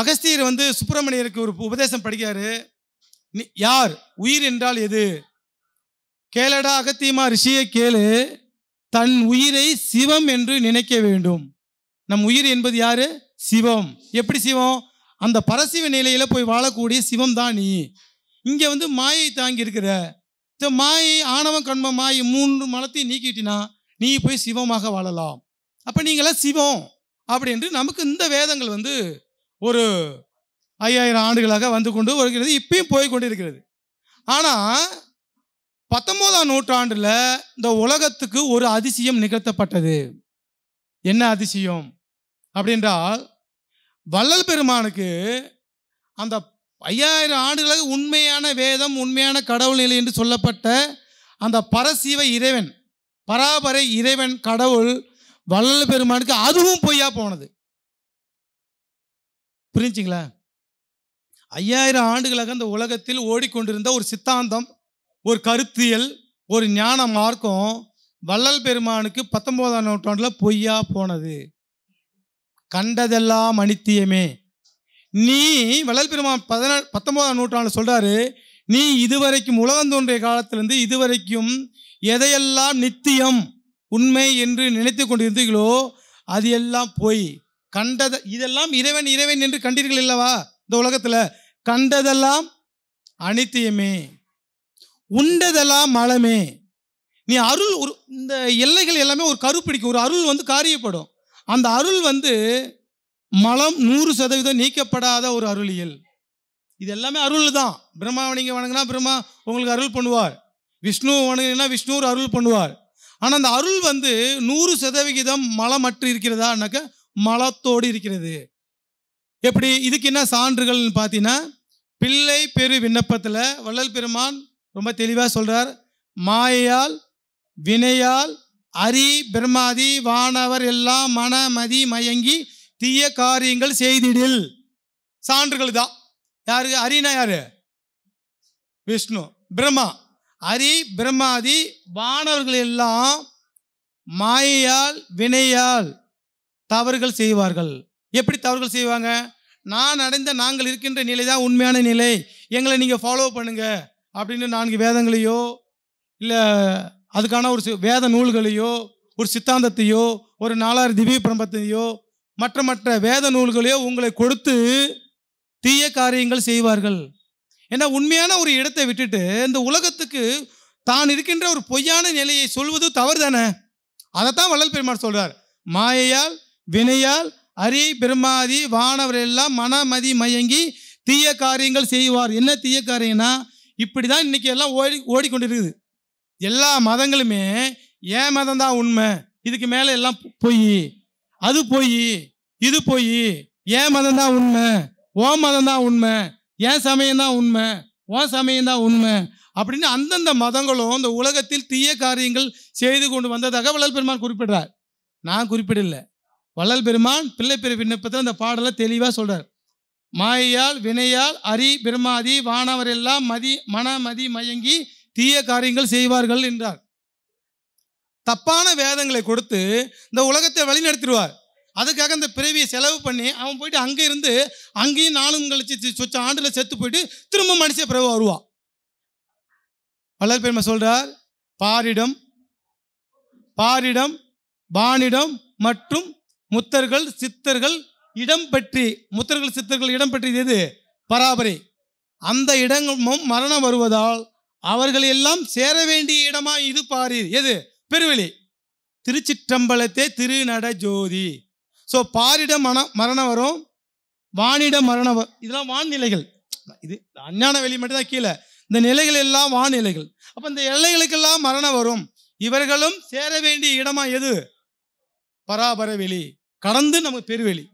அகஸ்தியர் வந்து சுப்பிரமணியருக்கு ஒரு உபதேசம் படிக்கிறாரு யார் உயிர் என்றால் எது கேளடா அகத்தியமா ரிஷியை கேளு தன் உயிரை சிவம் என்று நினைக்க வேண்டும் நம் உயிர் என்பது யாரு சிவம் எப்படி சிவம் அந்த பரசிவ நிலையில போய் வாழக்கூடிய சிவம் தான் நீ இங்க வந்து மாயை தாங்கி இருக்கிற இந்த மாயை ஆணவம் கண்ம மாயை மூன்று மலத்தையும் நீக்கிட்டினா நீ போய் சிவமாக வாழலாம் அப்ப நீங்களாம் சிவம் அப்படி என்று நமக்கு இந்த வேதங்கள் வந்து ஒரு ஐயாயிரம் ஆண்டுகளாக வந்து கொண்டு வருகிறது இப்பயும் போய் கொண்டு இருக்கிறது ஆனால் பத்தொம்போதாம் நூற்றாண்டில் இந்த உலகத்துக்கு ஒரு அதிசயம் நிகழ்த்தப்பட்டது என்ன அதிசயம் அப்படின்றால் வள்ளல் பெருமானுக்கு அந்த ஐயாயிரம் ஆண்டுகளாக உண்மையான வேதம் உண்மையான கடவுள் நிலை என்று சொல்லப்பட்ட அந்த பரசீவ இறைவன் பராபரை இறைவன் கடவுள் வள்ளல் பெருமானுக்கு அதுவும் பொய்யா போனது புரிஞ்சுங்களா ஐயாயிரம் ஆண்டுகளாக அந்த உலகத்தில் ஓடிக்கொண்டிருந்த ஒரு சித்தாந்தம் ஒரு கருத்தியல் ஒரு ஞான மார்க்கம் வள்ளல் பெருமானுக்கு பத்தொன்பதாம் நூற்றாண்டில் பொய்யா போனது கண்டதெல்லாம் அனித்தியமே நீ வள்ளல் பெருமான் பதினா பத்தொன்பதாம் நூற்றாண்டு சொல்கிறாரு நீ இதுவரைக்கும் உலகம் தோன்றிய காலத்திலிருந்து இதுவரைக்கும் எதையெல்லாம் நித்தியம் உண்மை என்று நினைத்து கொண்டிருந்தீங்களோ அது எல்லாம் பொய் கண்டத இதெல்லாம் இறைவன் இறைவன் என்று கண்டீர்கள் இல்லவா இந்த உலகத்தில் கண்டதெல்லாம் அனைத்தியமே உண்டதெல்லாம் மலமே நீ அருள் ஒரு இந்த எல்லைகள் எல்லாமே ஒரு கருப்பிடிக்கும் ஒரு அருள் வந்து காரியப்படும் அந்த அருள் வந்து மலம் நூறு சதவீதம் நீக்கப்படாத ஒரு அருளியல் இது எல்லாமே அருள் தான் பிரம்மா நீங்க வணங்கினா பிரம்மா உங்களுக்கு அருள் பண்ணுவார் விஷ்ணு வணங்கினா விஷ்ணு ஒரு அருள் பண்ணுவார் ஆனால் அந்த அருள் வந்து நூறு சதவிகிதம் மலமற்று இருக்கிறதானாக்க மலத்தோடு இருக்கிறது எப்படி இதுக்கு என்ன சான்றுகள்னு பார்த்தீங்கன்னா பிள்ளை பெரு விண்ணப்பத்தில் வள்ளல் பெருமான் ரொம்ப தெளிவாக சொல்கிறார் மாயையால் வினையால் அரி பிரம்மாதி வானவர் எல்லாம் மனமதி மயங்கி தீய காரியங்கள் செய்திடில் சான்றுகள் தான் யாரு அரினா யாரு விஷ்ணு பிரம்மா அரி பிரம்மாதி வானவர்கள் எல்லாம் மாயையால் வினையால் தவறுகள் செய்வார்கள் எப்படி தவறுகள் செய்வாங்க நான் அடைந்த நாங்கள் இருக்கின்ற நிலை தான் உண்மையான நிலை எங்களை நீங்கள் ஃபாலோ பண்ணுங்க அப்படின்னு நான்கு வேதங்களையோ இல்லை அதுக்கான ஒரு வேத நூல்களையோ ஒரு சித்தாந்தத்தையோ ஒரு நாலாயிரம் திவ்ய பிரம்பத்தையோ மற்ற மற்ற வேத நூல்களையோ உங்களை கொடுத்து தீய காரியங்கள் செய்வார்கள் ஏன்னா உண்மையான ஒரு இடத்தை விட்டுட்டு இந்த உலகத்துக்கு தான் இருக்கின்ற ஒரு பொய்யான நிலையை சொல்வது தவறு தானே அதைத்தான் வள்ளல் பெருமாள் சொல்கிறார் மாயையால் வினையால் அரி பிரமாதி வானவர் எல்லாம் மனமதி மயங்கி தீய காரியங்கள் செய்வார் என்ன தீய காரியம்னா இப்படி தான் இன்றைக்கி எல்லாம் ஓடி ஓடிக்கொண்டிருக்குது எல்லா மதங்களுமே ஏன் மதம் தான் உண்மை இதுக்கு மேலே எல்லாம் பொய் அது பொய் இது பொய் ஏன் மதம் தான் உண்மை ஓ மதம் தான் உண்மை ஏன் சமயம் தான் உண்மை ஓ சமயம் தான் உண்மை அப்படின்னு அந்தந்த மதங்களும் இந்த உலகத்தில் தீய காரியங்கள் செய்து கொண்டு வந்ததாக வள்ளல் குறிப்பிடுறார் நான் குறிப்பிடலை வள்ளல் பெருமான் பிள்ளை பெரு விண்ணப்பத்தில் அந்த பாடலை தெளிவாக சொல்கிறார் மாயால் வினையால் அரி பிரமாதி வானவர் எல்லாம் மதி மனமதி மயங்கி தீய காரியங்கள் செய்வார்கள் என்றார் தப்பான வேதங்களை கொடுத்து இந்த உலகத்தை வழிநடத்திடுவார் அதுக்காக அந்த பிறவியை செலவு பண்ணி அவன் போயிட்டு அங்கே இருந்து அங்கேயும் நானும் கழிச்சு சொச்ச ஆண்டில் செத்து போயிட்டு திரும்ப மனுஷன் பிறகு வருவான் வளர் பெருமை சொல்றார் பாரிடம் பாரிடம் பானிடம் மற்றும் முத்தர்கள் சித்தர்கள் இடம் பற்றி முத்தர்கள் சித்தர்கள் இடம் பற்றியது எது பராபரி அந்த இடமும் மரணம் வருவதால் அவர்கள் எல்லாம் சேர வேண்டிய இடமா இது பாரி எது பெருவெளி திருச்சிற்றம்பலத்தே திருநட ஜோதி ஸோ பாரிட மன மரணம் வரும் வானிட மரணம் இதெல்லாம் வானிலைகள் இது அஞ்ஞான வெளி மட்டும் தான் கீழே இந்த நிலைகள் எல்லாம் வானிலைகள் அப்போ இந்த எல்லைகளுக்கெல்லாம் மரணம் வரும் இவர்களும் சேர வேண்டிய இடமா எது பராபர வெளி கடந்து நமக்கு பெருவெளி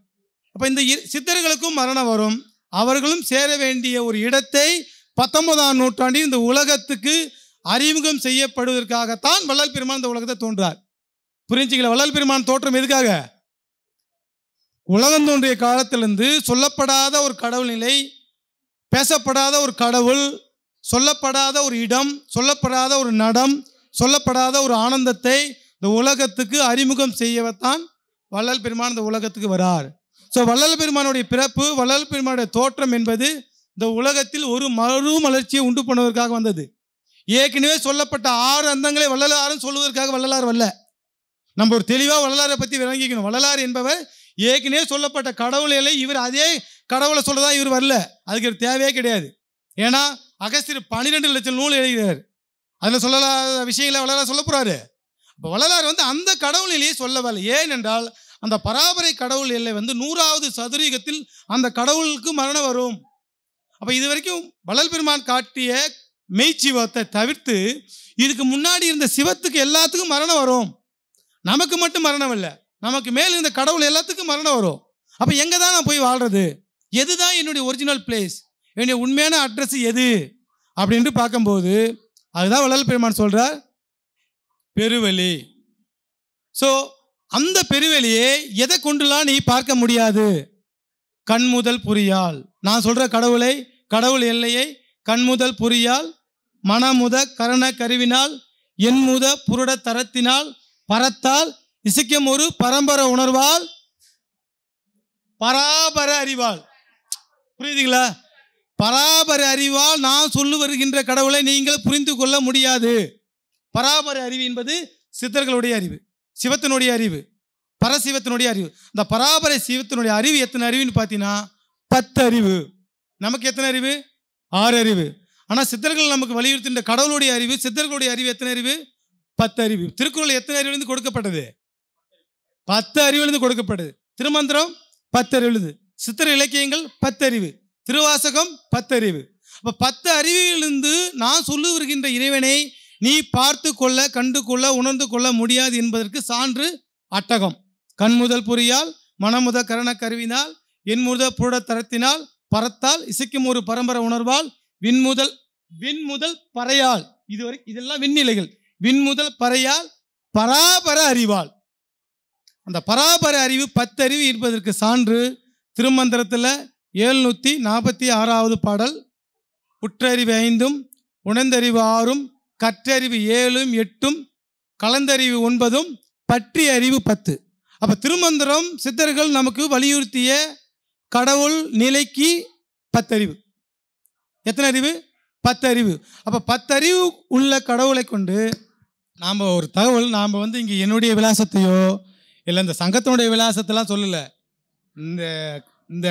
அப்போ இந்த சித்தர்களுக்கும் மரணம் வரும் அவர்களும் சேர வேண்டிய ஒரு இடத்தை பத்தொன்பதாம் நூற்றாண்டில் இந்த உலகத்துக்கு அறிமுகம் செய்யப்படுவதற்காகத்தான் வள்ளல் பெருமான் இந்த உலகத்தை தோன்றார் புரிஞ்சுக்கல வள்ளல் பெருமான் தோற்றம் எதுக்காக உலகம் தோன்றிய காலத்திலிருந்து சொல்லப்படாத ஒரு கடவுள் நிலை பேசப்படாத ஒரு கடவுள் சொல்லப்படாத ஒரு இடம் சொல்லப்படாத ஒரு நடம் சொல்லப்படாத ஒரு ஆனந்தத்தை இந்த உலகத்துக்கு அறிமுகம் செய்யவத்தான் வள்ளல் பெருமான் இந்த உலகத்துக்கு வரார் ஸோ வள்ளல் பெருமானுடைய பிறப்பு வள்ளல் பெருமானுடைய தோற்றம் என்பது இந்த உலகத்தில் ஒரு மலர்ச்சியை உண்டு பண்ணுவதற்காக வந்தது ஏற்கனவே சொல்லப்பட்ட ஆறு அந்தங்களை வள்ளலாறுன்னு சொல்லுவதற்காக வள்ளலார் வல்ல நம்ம ஒரு தெளிவாக வள்ளலாரை பற்றி விளங்கிக்கணும் வள்ளலார் என்பவர் ஏற்கனவே சொல்லப்பட்ட கடவுளை இவர் அதே கடவுளை சொல்லதான் இவர் வரல அதுக்கு ஒரு தேவையே கிடையாது ஏன்னா அகஸ்தியர் பன்னிரெண்டு லட்சம் நூல் எழுதுகிறார் அதில் சொல்லலாத விஷயங்களை வள்ளலார் சொல்ல போகிறாரு இப்போ வள்ளலார் வந்து அந்த கடவுள் நிலையை சொல்ல ஏனென்றால் அந்த பராபரை கடவுள் எல்லை வந்து நூறாவது சதுரீகத்தில் அந்த கடவுளுக்கு மரணம் வரும் அப்போ இது வரைக்கும் வள்ளல் பெருமான் காட்டிய மெய்ச்சிவத்தை தவிர்த்து இதுக்கு முன்னாடி இருந்த சிவத்துக்கு எல்லாத்துக்கும் மரணம் வரும் நமக்கு மட்டும் மரணம் இல்லை நமக்கு மேல் இருந்த கடவுள் எல்லாத்துக்கும் மரணம் வரும் அப்போ எங்கே தான் நான் போய் வாழ்கிறது எது தான் என்னுடைய ஒரிஜினல் பிளேஸ் என்னுடைய உண்மையான அட்ரஸ் எது அப்படின்ட்டு பார்க்கும்போது அதுதான் வள்ளல் பெருமான் சொல்கிறார் பெருவெளி ஸோ அந்த பெருவெளியை எதை கொண்டுலாம் நீ பார்க்க முடியாது கண்முதல் புரியால் நான் சொல்கிற கடவுளை கடவுள் எல்லையை கண்முதல் புரியால் மனமுத கரண கருவினால் என்முத புருட தரத்தினால் பரத்தால் இசைக்கும் ஒரு பரம்பர உணர்வால் பராபர அறிவால் புரியுதுங்களா பராபர அறிவால் நான் சொல்லு வருகின்ற கடவுளை நீங்கள் புரிந்து கொள்ள முடியாது பராபர அறிவு என்பது சித்தர்களுடைய அறிவு சிவத்தினுடைய அறிவு பரசிவத்தினுடைய அறிவு இந்த பராபர சிவத்தினுடைய அறிவு எத்தனை அறிவுன்னு பார்த்தீங்கன்னா பத்து அறிவு நமக்கு எத்தனை அறிவு ஆறு அறிவு ஆனால் சித்தர்கள் நமக்கு வலியுறுத்தின்ற கடவுளுடைய அறிவு சித்தர்களுடைய அறிவு எத்தனை அறிவு பத்து அறிவு திருக்குறள் எத்தனை அறிவுலேருந்து கொடுக்கப்பட்டது பத்து அறிவுலேருந்து கொடுக்கப்பட்டது திருமந்திரம் பத்து அறிவுலேருந்து சித்திர இலக்கியங்கள் பத்து அறிவு திருவாசகம் பத்து அறிவு அப்போ பத்து அறிவிலிருந்து நான் சொல்லுகின்ற இறைவனை நீ பார்த்து கொள்ள கண்டு கொள்ள உணர்ந்து கொள்ள முடியாது என்பதற்கு சான்று அட்டகம் கண்முதல் புரியால் மனமுத கரண கருவினால் என்முத புரடத்தரத்தினால் பரத்தால் இசைக்கும் ஒரு பரம்பரை உணர்வால் விண்முதல் விண்முதல் பறையால் இதுவரை இதெல்லாம் விண்ணிலைகள் விண்முதல் பறையால் பராபர அறிவால் அந்த பராபர அறிவு பத்தறிவு இருப்பதற்கு சான்று திருமந்திரத்தில் ஏழ்நூற்றி நாற்பத்தி ஆறாவது பாடல் உற்றறிவு ஐந்தும் உணர்ந்தறிவு ஆறும் கற்றறிவு ஏழும் எட்டும் கலந்தறிவு ஒன்பதும் பற்றி அறிவு பத்து அப்போ திருமந்திரம் சித்தர்கள் நமக்கு வலியுறுத்திய கடவுள் நிலைக்கு பத்தறிவு எத்தனை அறிவு பத்தறிவு அப்போ பத்தறிவு உள்ள கடவுளை கொண்டு நாம் ஒரு தகவல் நாம் வந்து இங்கே என்னுடைய விலாசத்தையோ இல்லை இந்த சங்கத்தினுடைய விலாசத்தெல்லாம் சொல்லலை இந்த இந்த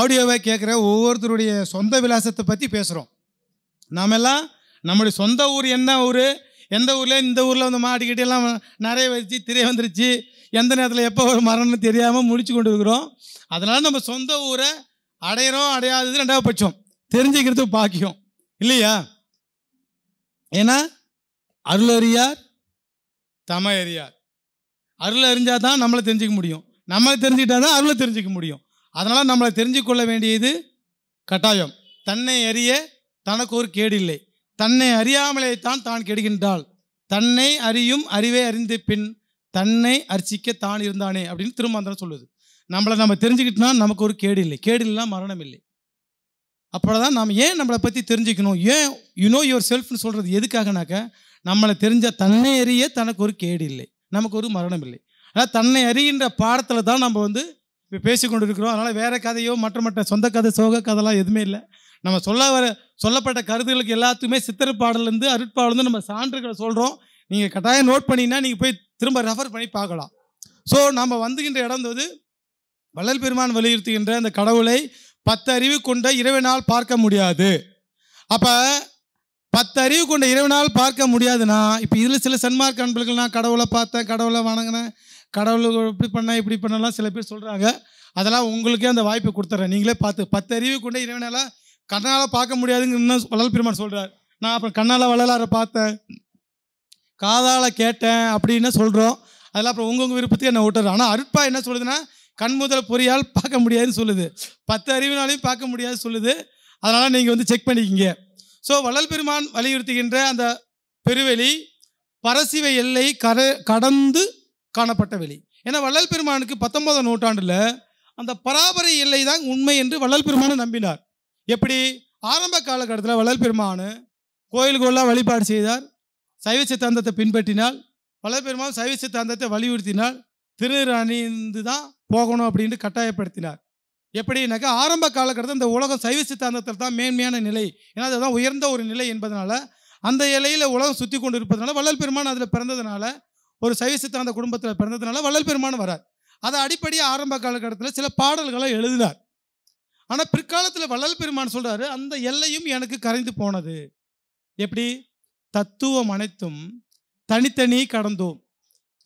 ஆடியோவை கேட்குற ஒவ்வொருத்தருடைய சொந்த விலாசத்தை பற்றி பேசுகிறோம் நாமெல்லாம் நம்முடைய சொந்த ஊர் என்ன ஊர் எந்த ஊரில் இந்த ஊரில் வந்து மாட்டிக்கிட்டு எல்லாம் நிறைய வச்சு திரைய வந்துருச்சு எந்த நேரத்தில் எப்போ ஒரு மரணம் தெரியாமல் முடிச்சு கொண்டு இருக்கிறோம் அதனால் நம்ம சொந்த ஊரை அடையிறோம் அடையாதது ரெண்டாவது பட்சம் தெரிஞ்சுக்கிறது பாக்கியம் இல்லையா ஏன்னா அருள் அறியார் தம அறியார் அருள் அறிஞ்சால் தான் நம்மளை தெரிஞ்சிக்க முடியும் நம்மளை தெரிஞ்சுக்கிட்டா தான் அருளை தெரிஞ்சிக்க முடியும் அதனால் நம்மளை தெரிஞ்சுக்கொள்ள வேண்டியது கட்டாயம் தன்னை அறிய தனக்கு ஒரு கேடு இல்லை தன்னை அறியாமலே தான் தான் கெடுகின்றாள் தன்னை அறியும் அறிவே அறிந்த பின் தன்னை அர்ச்சிக்க தான் இருந்தானே அப்படின்னு திருமாந்திரம் சொல்லுது நம்மளை நம்ம தெரிஞ்சுக்கிட்டோம்னா நமக்கு ஒரு கேடு இல்லை கேடு இல்லைனா மரணம் இல்லை அப்போதான் நாம் ஏன் நம்மளை பற்றி தெரிஞ்சுக்கணும் ஏன் யுனோ யுவர் செல்ஃப்னு சொல்கிறது எதுக்காகனாக்க நம்மளை தெரிஞ்ச தன்னை அறிய தனக்கு ஒரு கேடு இல்லை நமக்கு ஒரு மரணம் இல்லை அதாவது தன்னை அறிகின்ற பாடத்தில் தான் நம்ம வந்து இப்போ பேசி இருக்கிறோம் அதனால் வேறு கதையோ மற்ற மற்ற சொந்த கதை சோக கதைலாம் எதுவுமே இல்லை நம்ம சொல்ல வர சொல்லப்பட்ட கருத்துகளுக்கு எல்லாத்துக்குமே சித்திரப்பாடலேருந்து அருட்பாடலேருந்து நம்ம சான்றுகளை சொல்கிறோம் நீங்கள் கட்டாயம் நோட் பண்ணிங்கன்னா நீங்கள் போய் திரும்ப ரெஃபர் பண்ணி பார்க்கலாம் ஸோ நம்ம வந்துகின்ற இடம் வந்து வள்ளல் பெருமான் வலியுறுத்துகின்ற அந்த கடவுளை பத்து அறிவு கொண்ட நாள் பார்க்க முடியாது அப்போ பத்து அறிவு கொண்ட நாள் பார்க்க முடியாதுன்னா இப்போ இதில் சில சன்மார்க் அன்பர்கள் நான் கடவுளை பார்த்தேன் கடவுளை வணங்கினேன் கடவுளை இப்படி பண்ணேன் இப்படி பண்ணலாம் சில பேர் சொல்கிறாங்க அதெல்லாம் உங்களுக்கே அந்த வாய்ப்பு கொடுத்துட்றேன் நீங்களே பார்த்து பத்து அறிவு கொண்ட நாளாக கண்ணால் பார்க்க முடியாதுங்க இன்னும் வள்ளல் பெருமான் சொல்கிறார் நான் அப்புறம் கண்ணால் வள்ளலாரை பார்த்தேன் காதால் கேட்டேன் அப்படின்னு சொல்கிறோம் அதெல்லாம் அப்புறம் உங்கவுங்க விருப்பத்துக்கு என்ன விட்டுறோம் ஆனால் அருட்பா என்ன சொல்லுதுன்னா கண் முதல் பொறியால் பார்க்க முடியாதுன்னு சொல்லுது பத்து அறிவினாலையும் பார்க்க முடியாது சொல்லுது அதனால் நீங்கள் வந்து செக் பண்ணிக்கிங்க ஸோ வளல் பெருமான் வலியுறுத்துகின்ற அந்த பெருவெளி பரசிவ எல்லை கர கடந்து காணப்பட்ட வெளி ஏன்னா வள்ளல் பெருமானுக்கு பத்தொன்பதாம் நூற்றாண்டில் அந்த பராபரி எல்லை தான் உண்மை என்று வள்ளல் பெருமானை நம்பினார் எப்படி ஆரம்ப காலகட்டத்தில் பெருமானு கோயிலுக்குள்ளாக வழிபாடு செய்தார் சைவ சித்தாந்தத்தை பின்பற்றினால் பெருமான் சைவ சித்தாந்தத்தை வலியுறுத்தினால் திருநீர் அணிந்து தான் போகணும் அப்படின்ட்டு கட்டாயப்படுத்தினார் எப்படின்னாக்கா ஆரம்ப காலகட்டத்தில் இந்த உலகம் சைவ சித்தாந்தத்தில் தான் மேன்மையான நிலை ஏன்னா அதுதான் உயர்ந்த ஒரு நிலை என்பதனால அந்த இலையில் உலகம் சுற்றி கொண்டு இருப்பதனால வள்ளல் பெருமான் அதில் பிறந்ததுனால ஒரு சைவ சித்தாந்த குடும்பத்தில் பிறந்ததுனால வள்ளல் பெருமான் வரார் அதை அடிப்படையாக ஆரம்ப காலகட்டத்தில் சில பாடல்களை எழுதினார் ஆனால் பிற்காலத்தில் வள்ளல் பெருமான் சொல்கிறாரு அந்த எல்லையும் எனக்கு கரைந்து போனது எப்படி தத்துவம் அனைத்தும் தனித்தனி கடந்தோம்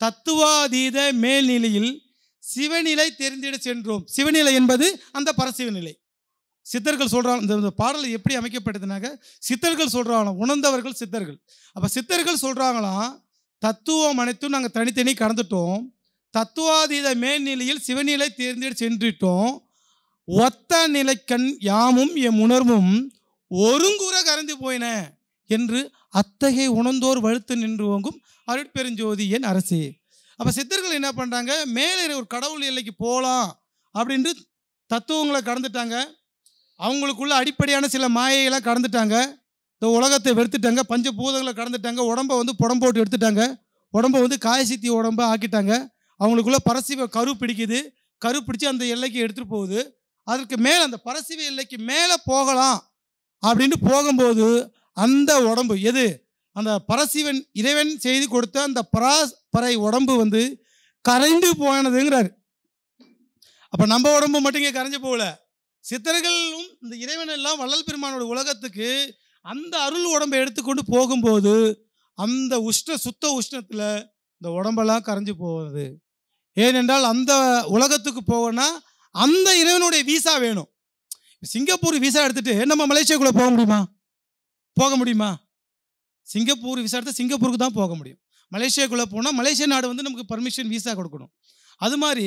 தத்துவாதீத மேல்நிலையில் சிவநிலை தெரிந்திட சென்றோம் சிவநிலை என்பது அந்த பரசிவநிலை சித்தர்கள் சொல்கிறான் இந்த பாடல் எப்படி அமைக்கப்பட்டதுனாக்க சித்தர்கள் சொல்கிறாங்களாம் உணர்ந்தவர்கள் சித்தர்கள் அப்போ சித்தர்கள் சொல்கிறாங்களாம் தத்துவம் அனைத்தும் நாங்கள் தனித்தனி கடந்துட்டோம் தத்துவாதீத மேல்நிலையில் சிவநிலை தேர்ந்தெடு சென்றுட்டோம் ஒத்த நிலைக்கண் யாமும் எம் உணர்வும் ஒருங்குற கறந்து போயின என்று அத்தகைய உணர்ந்தோர் வழுத்து நின்று ஓங்கும் அருட்பெருஞ்சோதி என் அரசே அப்போ சித்தர்கள் என்ன பண்ணுறாங்க மேலே ஒரு கடவுள் எல்லைக்கு போகலாம் அப்படின்ட்டு தத்துவங்களை கடந்துட்டாங்க அவங்களுக்குள்ள அடிப்படையான சில மாயைகளாக கடந்துட்டாங்க இந்த உலகத்தை வெறுத்துட்டாங்க பூதங்களை கடந்துட்டாங்க உடம்பை வந்து புடம்போட்டு போட்டு எடுத்துட்டாங்க உடம்பை வந்து காயசித்தி உடம்பை ஆக்கிட்டாங்க அவங்களுக்குள்ள பரசிவ கரு பிடிக்குது கரு பிடிச்சி அந்த எல்லைக்கு எடுத்துகிட்டு போகுது அதற்கு மேலே அந்த பரசிவ எல்லைக்கு மேலே போகலாம் அப்படின்னு போகும்போது அந்த உடம்பு எது அந்த பரசிவன் இறைவன் செய்து கொடுத்த அந்த பறை உடம்பு வந்து கரைந்து போனதுங்கிறார் அப்போ நம்ம உடம்பு மட்டும் கரைஞ்சு போகல சித்தர்களும் இந்த இறைவன் எல்லாம் வள்ளல் பெருமானோட உலகத்துக்கு அந்த அருள் உடம்பை எடுத்துக்கொண்டு போகும்போது அந்த உஷ்ண சுத்த உஷ்ணத்தில் இந்த உடம்பெல்லாம் கரைஞ்சு போகுது ஏனென்றால் அந்த உலகத்துக்கு போகணும்னா அந்த இறைவனுடைய விசா வேணும் சிங்கப்பூர் விசா எடுத்துட்டு நம்ம மலேசியாக்குள்ளே போக முடியுமா போக முடியுமா சிங்கப்பூர் விசா எடுத்து சிங்கப்பூருக்கு தான் போக முடியும் மலேசியாக்குள்ளே போனால் மலேசிய நாடு வந்து நமக்கு பர்மிஷன் விசா கொடுக்கணும் அது மாதிரி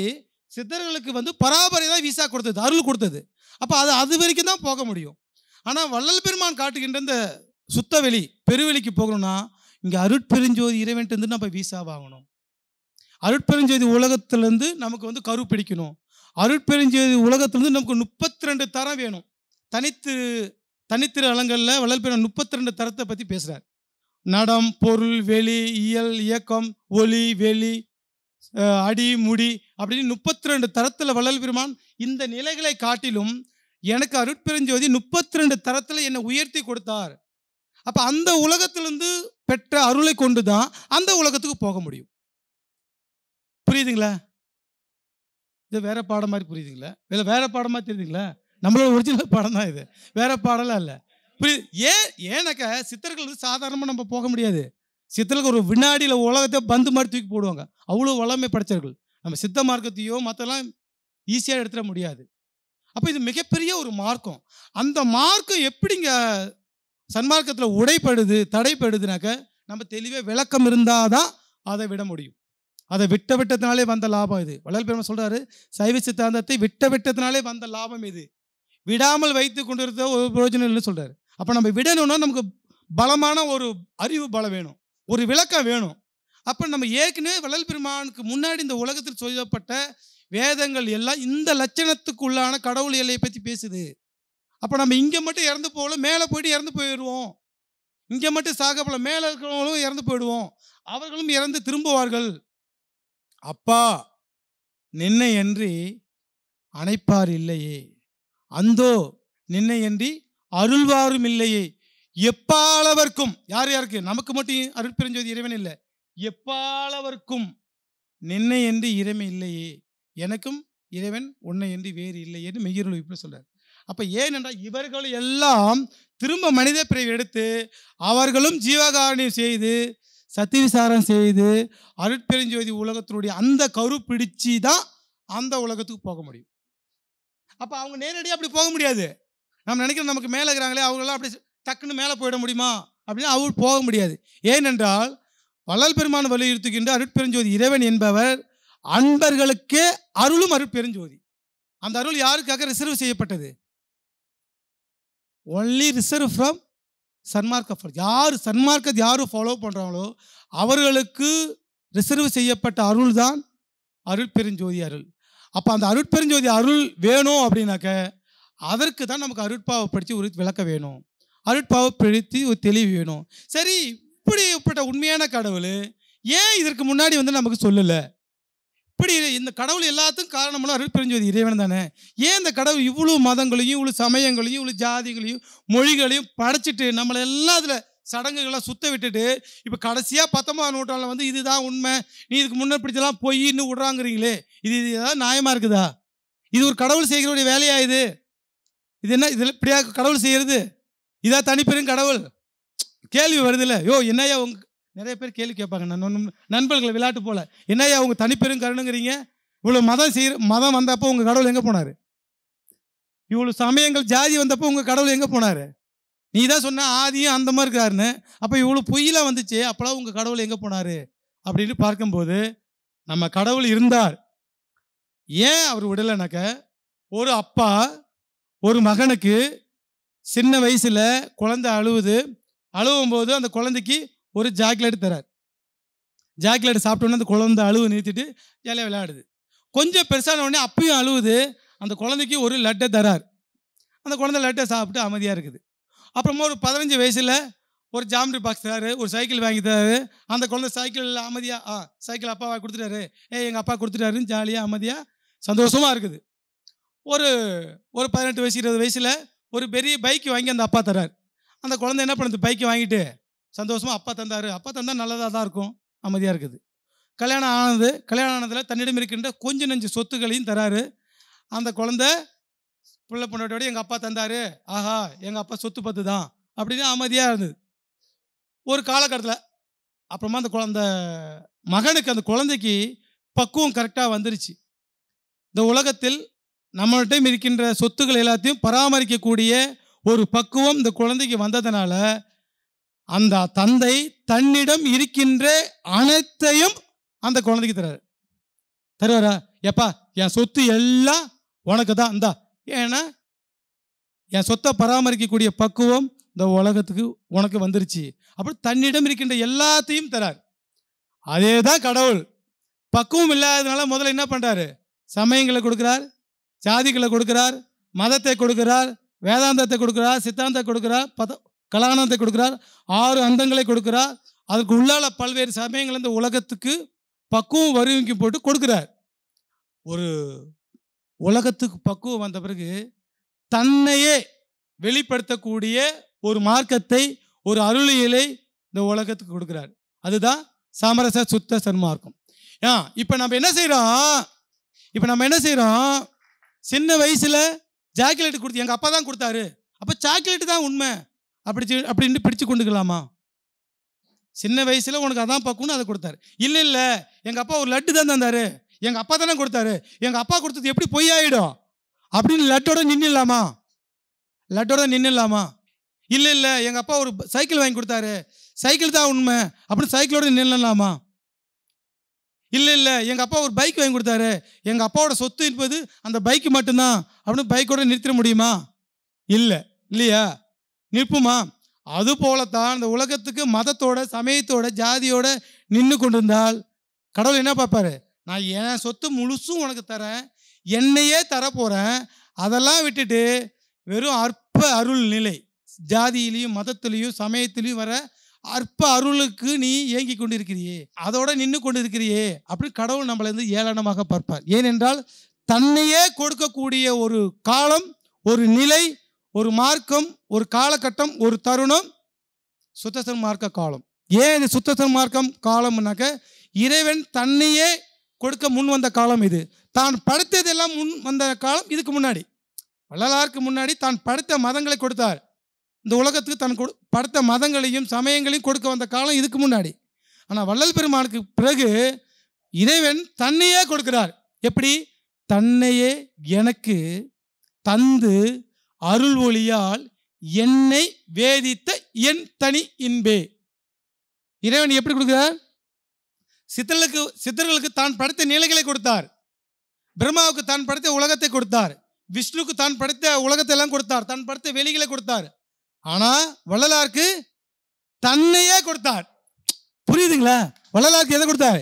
சித்தர்களுக்கு வந்து பராபரி தான் விசா கொடுத்தது அருள் கொடுத்தது அப்போ அது அது வரைக்கும் தான் போக முடியும் ஆனால் வள்ளல் பெருமான் காட்டுகின்ற இந்த சுத்தவெளி பெருவெளிக்கு போகணும்னா இங்கே அருட்பெருஞ்சோதி இறைவன்ட்டு நம்ம விசா வாங்கணும் அருட்பெருஞ்சோதி உலகத்துலேருந்து நமக்கு வந்து கரு பிடிக்கணும் அருட்பெருஞ்செய்தி உலகத்துலேருந்து நமக்கு முப்பத்தி ரெண்டு தரம் வேணும் தனித்து தனித்திரு அலங்களில் வளர்ப்பின முப்பத்தி ரெண்டு தரத்தை பற்றி பேசுகிறார் நடம் பொருள் வெளி இயல் இயக்கம் ஒளி வெளி அடி முடி அப்படின்னு முப்பத்தி ரெண்டு தரத்தில் வளர் பெருமான் இந்த நிலைகளை காட்டிலும் எனக்கு அருட்பெருஞ்சோதி முப்பத்தி ரெண்டு தரத்தில் என்னை உயர்த்தி கொடுத்தார் அப்போ அந்த உலகத்திலிருந்து பெற்ற அருளை கொண்டு தான் அந்த உலகத்துக்கு போக முடியும் புரியுதுங்களா இது வேற பாடம் மாதிரி புரியுதுங்களா இல்லை வேற பாடமாக தெரியுதுங்களா நம்மளோட ஒரிஜினல் பாடம் தான் இது வேற பாடலாம் இல்லை புரியுது ஏன் ஏன்னாக்கா சித்தர்கள் வந்து சாதாரணமாக நம்ம போக முடியாது சித்தர்களுக்கு ஒரு வினாடியில் உலகத்தை பந்து மாதிரி தூக்கி போடுவாங்க அவ்வளோ வளமை படைச்சவர்கள் நம்ம சித்த மார்க்கத்தையோ மற்றெல்லாம் ஈஸியாக எடுத்துட முடியாது அப்போ இது மிகப்பெரிய ஒரு மார்க்கம் அந்த மார்க்கம் எப்படிங்க சன்மார்க்கத்தில் உடைப்படுது தடைப்படுதுனாக்க நம்ம தெளிவாக விளக்கம் இருந்தால் தான் அதை விட முடியும் அதை விட்ட விட்டதுனாலே வந்த லாபம் இது வளர் பெருமை சொல்கிறாரு சைவ சித்தாந்தத்தை விட்ட விட்டதுனாலே வந்த லாபம் இது விடாமல் வைத்து கொண்டு இருந்த ஒரு பிரயோஜனம் இல்லைன்னு சொல்கிறாரு அப்போ நம்ம விடணும்னா நமக்கு பலமான ஒரு அறிவு பலம் வேணும் ஒரு விளக்கம் வேணும் அப்போ நம்ம ஏற்கனவே வளர் பெருமானுக்கு முன்னாடி இந்த உலகத்தில் சொல்லப்பட்ட வேதங்கள் எல்லாம் இந்த லட்சணத்துக்கு உள்ளான கடவுள் எல்லையை பற்றி பேசுது அப்போ நம்ம இங்கே மட்டும் இறந்து போகல மேலே போயிட்டு இறந்து போயிடுவோம் இங்கே மட்டும் சாகப்பல மேலே இருக்கிறவங்களும் இறந்து போயிடுவோம் அவர்களும் இறந்து திரும்புவார்கள் அப்பா நின்னை என்று அணைப்பார் இல்லையே அந்தோ நின்னை என்று அருள்வாரும் இல்லையே எப்பாளவர்க்கும் யார் யாருக்கு நமக்கு மட்டும் அருள் பிரிஞ்சது இறைவன் இல்லை எப்பாளவர்க்கும் நின்னை என்று இறைமை இல்லையே எனக்கும் இறைவன் உன்னை என்று வேறு என்று மெய்யருள் இப்படி சொல்றார் அப்போ ஏனென்றால் இவர்கள் எல்லாம் திரும்ப மனித பிரிவை எடுத்து அவர்களும் ஜீவகாரணி செய்து சத்திவிசாரம் செய்து அருட்பெருஞ்சோதி உலகத்தினுடைய அந்த கரு பிடிச்சி தான் அந்த உலகத்துக்கு போக முடியும் அப்போ அவங்க நேரடியாக அப்படி போக முடியாது நம்ம நினைக்கிறோம் நமக்கு மேலே இருக்கிறாங்களே அவங்களாம் அப்படி டக்குன்னு மேலே போயிட முடியுமா அப்படின்னு அவள் போக முடியாது ஏனென்றால் வள்ளல் பெருமான் வலியுறுத்துகின்ற அருட்பெருஞ்சோதி இறைவன் என்பவர் அன்பர்களுக்கே அருளும் அருட்பெருஞ்சோதி அந்த அருள் யாருக்காக ரிசர்வ் செய்யப்பட்டது ஒன்லி ரிசர்வ் ஃப்ரம் சன்மார்க்க யார் சன்மார்க்கத்தை யார் ஃபாலோ பண்ணுறாங்களோ அவர்களுக்கு ரிசர்வ் செய்யப்பட்ட அருள் தான் அருள் பெருஞ்சோதி அருள் அப்போ அந்த அருட்பெருஞ்சோதி அருள் வேணும் அப்படின்னாக்க அதற்கு தான் நமக்கு அருட்பாவை படித்து ஒரு விளக்க வேணும் அருட்பாவை படுத்தி ஒரு தெளிவு வேணும் சரி இப்படிப்பட்ட உண்மையான கடவுள் ஏன் இதற்கு முன்னாடி வந்து நமக்கு சொல்லலை இப்படி இந்த கடவுள் எல்லாத்துக்கும் காரணமெல்லாம் அருட்பிரிஞ்சோதி இறைவன் தானே ஏன் இந்த கடவுள் இவ்வளோ மதங்களையும் இவ்வளோ சமயங்களையும் இவ்வளோ ஜாதிகளையும் மொழிகளையும் படைச்சிட்டு நம்மளை எல்லா இதில் சடங்குகளை சுத்த விட்டுட்டு இப்போ கடைசியாக பத்தொம்பதாம் நூற்றாண்டில் வந்து இதுதான் உண்மை நீ இதுக்கு முன்னே பிடிச்சலாம் பொய்ன்னு விடுறாங்கிறீங்களே இது இது ஏதாவது நியாயமாக இருக்குதா இது ஒரு கடவுள் செய்கிறோடைய வேலையா இது இது என்ன இதில் இப்படியா கடவுள் செய்கிறது இதாக தனிப்பெரும் கடவுள் கேள்வி வருதுல்ல யோ என்னையா உங்க நிறைய பேர் கேள்வி கேட்பாங்க நான் நண்பர்களை விளையாட்டு போல என்னையா அவங்க தனிப்பெரும் கருணுங்கிறீங்க இவ்வளோ மதம் செய்கிற மதம் வந்தப்போ உங்கள் கடவுள் எங்கே போனார் இவ்வளோ சமயங்கள் ஜாதி வந்தப்போ உங்கள் கடவுள் எங்கே போனார் நீ தான் சொன்ன ஆதியும் அந்த மாதிரி இருக்காருன்னு அப்போ இவ்வளோ பொய்யெலாம் வந்துச்சு அப்போலாம் உங்கள் கடவுள் எங்கே போனார் அப்படின்னு பார்க்கும்போது நம்ம கடவுள் இருந்தார் ஏன் அவர் விடலைனாக்க ஒரு அப்பா ஒரு மகனுக்கு சின்ன வயசில் குழந்தை அழுவுது அழுவும் போது அந்த குழந்தைக்கு ஒரு ஜாக்லேட் தரார் ஜாக்லேட் சாப்பிட்டோன்னே அந்த குழந்தை அழுவு நிறுத்திட்டு ஜாலியாக விளையாடுது கொஞ்சம் பெருசான உடனே அப்பயும் அழுவுது அந்த குழந்தைக்கு ஒரு லட்டை தரார் அந்த குழந்தை லட்டை சாப்பிட்டு அமைதியாக இருக்குது அப்புறமா ஒரு பதினஞ்சு வயசில் ஒரு ஜாமரி பாக்ஸ் தராரு ஒரு சைக்கிள் வாங்கி தராரு அந்த குழந்தை சைக்கிள் அமைதியாக ஆ சைக்கிள் அப்பா கொடுத்துட்டாரு ஏ எங்கள் அப்பா கொடுத்துட்டாருன்னு ஜாலியாக அமைதியாக சந்தோஷமாக இருக்குது ஒரு ஒரு பதினெட்டு வயசு இருபது வயசில் ஒரு பெரிய பைக் வாங்கி அந்த அப்பா தரார் அந்த குழந்தை என்ன பண்ணுது பைக்கை வாங்கிட்டு சந்தோஷமாக அப்பா தந்தார் அப்பா தந்தால் நல்லதாக தான் இருக்கும் அமைதியாக இருக்குது கல்யாணம் ஆனது கல்யாணம் ஆனதில் தன்னிடம் இருக்கின்ற கொஞ்சம் நஞ்சு சொத்துக்களையும் தராரு அந்த குழந்த பிள்ளை பொண்ணோட எங்கள் அப்பா தந்தார் ஆஹா எங்கள் அப்பா சொத்து பத்து தான் அப்படின்னு அமைதியாக இருந்தது ஒரு காலகட்டத்தில் அப்புறமா அந்த குழந்த மகனுக்கு அந்த குழந்தைக்கு பக்குவம் கரெக்டாக வந்துருச்சு இந்த உலகத்தில் நம்மள்டையும் இருக்கின்ற சொத்துக்கள் எல்லாத்தையும் பராமரிக்கக்கூடிய ஒரு பக்குவம் இந்த குழந்தைக்கு வந்ததுனால அந்த தந்தை தன்னிடம் இருக்கின்ற அனைத்தையும் அந்த குழந்தைக்கு தராரு தருவாரா எப்பா என் சொத்து எல்லாம் உனக்கு தான் இந்தா ஏன்னா என் சொத்தை பராமரிக்கக்கூடிய பக்குவம் இந்த உலகத்துக்கு உனக்கு வந்துருச்சு அப்படி தன்னிடம் இருக்கின்ற எல்லாத்தையும் தரார் அதே தான் கடவுள் பக்குவம் இல்லாததுனால முதல்ல என்ன பண்ணுறாரு சமயங்களை கொடுக்குறார் ஜாதிகளை கொடுக்குறார் மதத்தை கொடுக்குறார் வேதாந்தத்தை கொடுக்குறார் சித்தாந்தத்தை கொடுக்குறார் பத கலானத்தை கொடுக்குறார் ஆறு அந்தங்களை கொடுக்குறார் அதுக்கு உள்ளால் பல்வேறு சமயங்கள் இந்த உலகத்துக்கு பக்குவம் வருவிக்கும் போட்டு கொடுக்குறார் ஒரு உலகத்துக்கு பக்குவம் வந்த பிறகு தன்னையே வெளிப்படுத்தக்கூடிய ஒரு மார்க்கத்தை ஒரு அருளியலை இந்த உலகத்துக்கு கொடுக்குறார் அதுதான் சமரச சுத்த சன்மார்க்கம் ஆ இப்போ நம்ம என்ன செய்கிறோம் இப்போ நம்ம என்ன செய்கிறோம் சின்ன வயசில் சாக்லேட் கொடுத்து எங்கள் அப்பா தான் கொடுத்தாரு அப்போ சாக்லேட்டு தான் உண்மை அப்படி அப்படின்னு பிடிச்சு கொண்டுக்கலாமா சின்ன வயசில் உனக்கு அதான் பக்குன்னு அதை கொடுத்தாரு இல்லை இல்லை எங்கள் அப்பா ஒரு லட்டு தான் தந்தாரு எங்கள் அப்பா தானே கொடுத்தாரு எங்கள் அப்பா கொடுத்தது எப்படி பொய்யாயிடும் அப்படின்னு லட்டோட நின்றுலாமா லட்டோட நின்றுலாமா இல்லை இல்லை எங்கள் அப்பா ஒரு சைக்கிள் வாங்கி கொடுத்தாரு சைக்கிள் தான் உண்மை அப்படின்னு சைக்கிளோட நின்றுலாமா இல்லை இல்லை எங்கள் அப்பா ஒரு பைக் வாங்கி கொடுத்தாரு எங்கள் அப்பாவோட சொத்து என்பது அந்த பைக்கு மட்டும்தான் அப்படின்னு பைக்கோட நிறுத்த முடியுமா இல்லை இல்லையா நிற்புமா அது போலத்தான் இந்த உலகத்துக்கு மதத்தோட சமயத்தோட ஜாதியோட நின்று கொண்டிருந்தால் கடவுள் என்ன பார்ப்பாரு நான் என் சொத்து முழுசும் உனக்கு தரேன் என்னையே தரப்போகிறேன் அதெல்லாம் விட்டுட்டு வெறும் அற்ப அருள் நிலை ஜாதியிலையும் மதத்திலையும் சமயத்திலையும் வர அற்ப அருளுக்கு நீ இயங்கி கொண்டிருக்கிறியே அதோட நின்று கொண்டிருக்கிறியே அப்படி கடவுள் நம்மளை வந்து ஏளனமாக பார்ப்பார் ஏனென்றால் தன்னையே கொடுக்கக்கூடிய ஒரு காலம் ஒரு நிலை ஒரு மார்க்கம் ஒரு காலகட்டம் ஒரு தருணம் சுத்தசன் மார்க்க காலம் ஏன் இது சுத்த மார்க்கம் காலம்னாக்க இறைவன் தன்னையே கொடுக்க முன் வந்த காலம் இது தான் படைத்ததெல்லாம் முன் வந்த காலம் இதுக்கு முன்னாடி வள்ளலாருக்கு முன்னாடி தான் படைத்த மதங்களை கொடுத்தார் இந்த உலகத்துக்கு தான் கொடு படைத்த மதங்களையும் சமயங்களையும் கொடுக்க வந்த காலம் இதுக்கு முன்னாடி ஆனால் வள்ளல் பெருமானுக்கு பிறகு இறைவன் தன்னையே கொடுக்கிறார் எப்படி தன்னையே எனக்கு தந்து அருள் ஒளியால் என்னை வேதித்த என் தனி இன்பே இறைவன் எப்படி கொடுக்குறார் சித்தர்களுக்கு சித்தர்களுக்கு தான் படைத்த நிலைகளை கொடுத்தார் பிரம்மாவுக்கு தான் படைத்த உலகத்தை கொடுத்தார் விஷ்ணுக்கு தான் படைத்த உலகத்தை எல்லாம் கொடுத்தார் தான் படைத்த வெளிகளை கொடுத்தார் ஆனால் வள்ளலாருக்கு தன்னையே கொடுத்தார் புரியுதுங்களா வள்ளலாருக்கு எதை கொடுத்தார்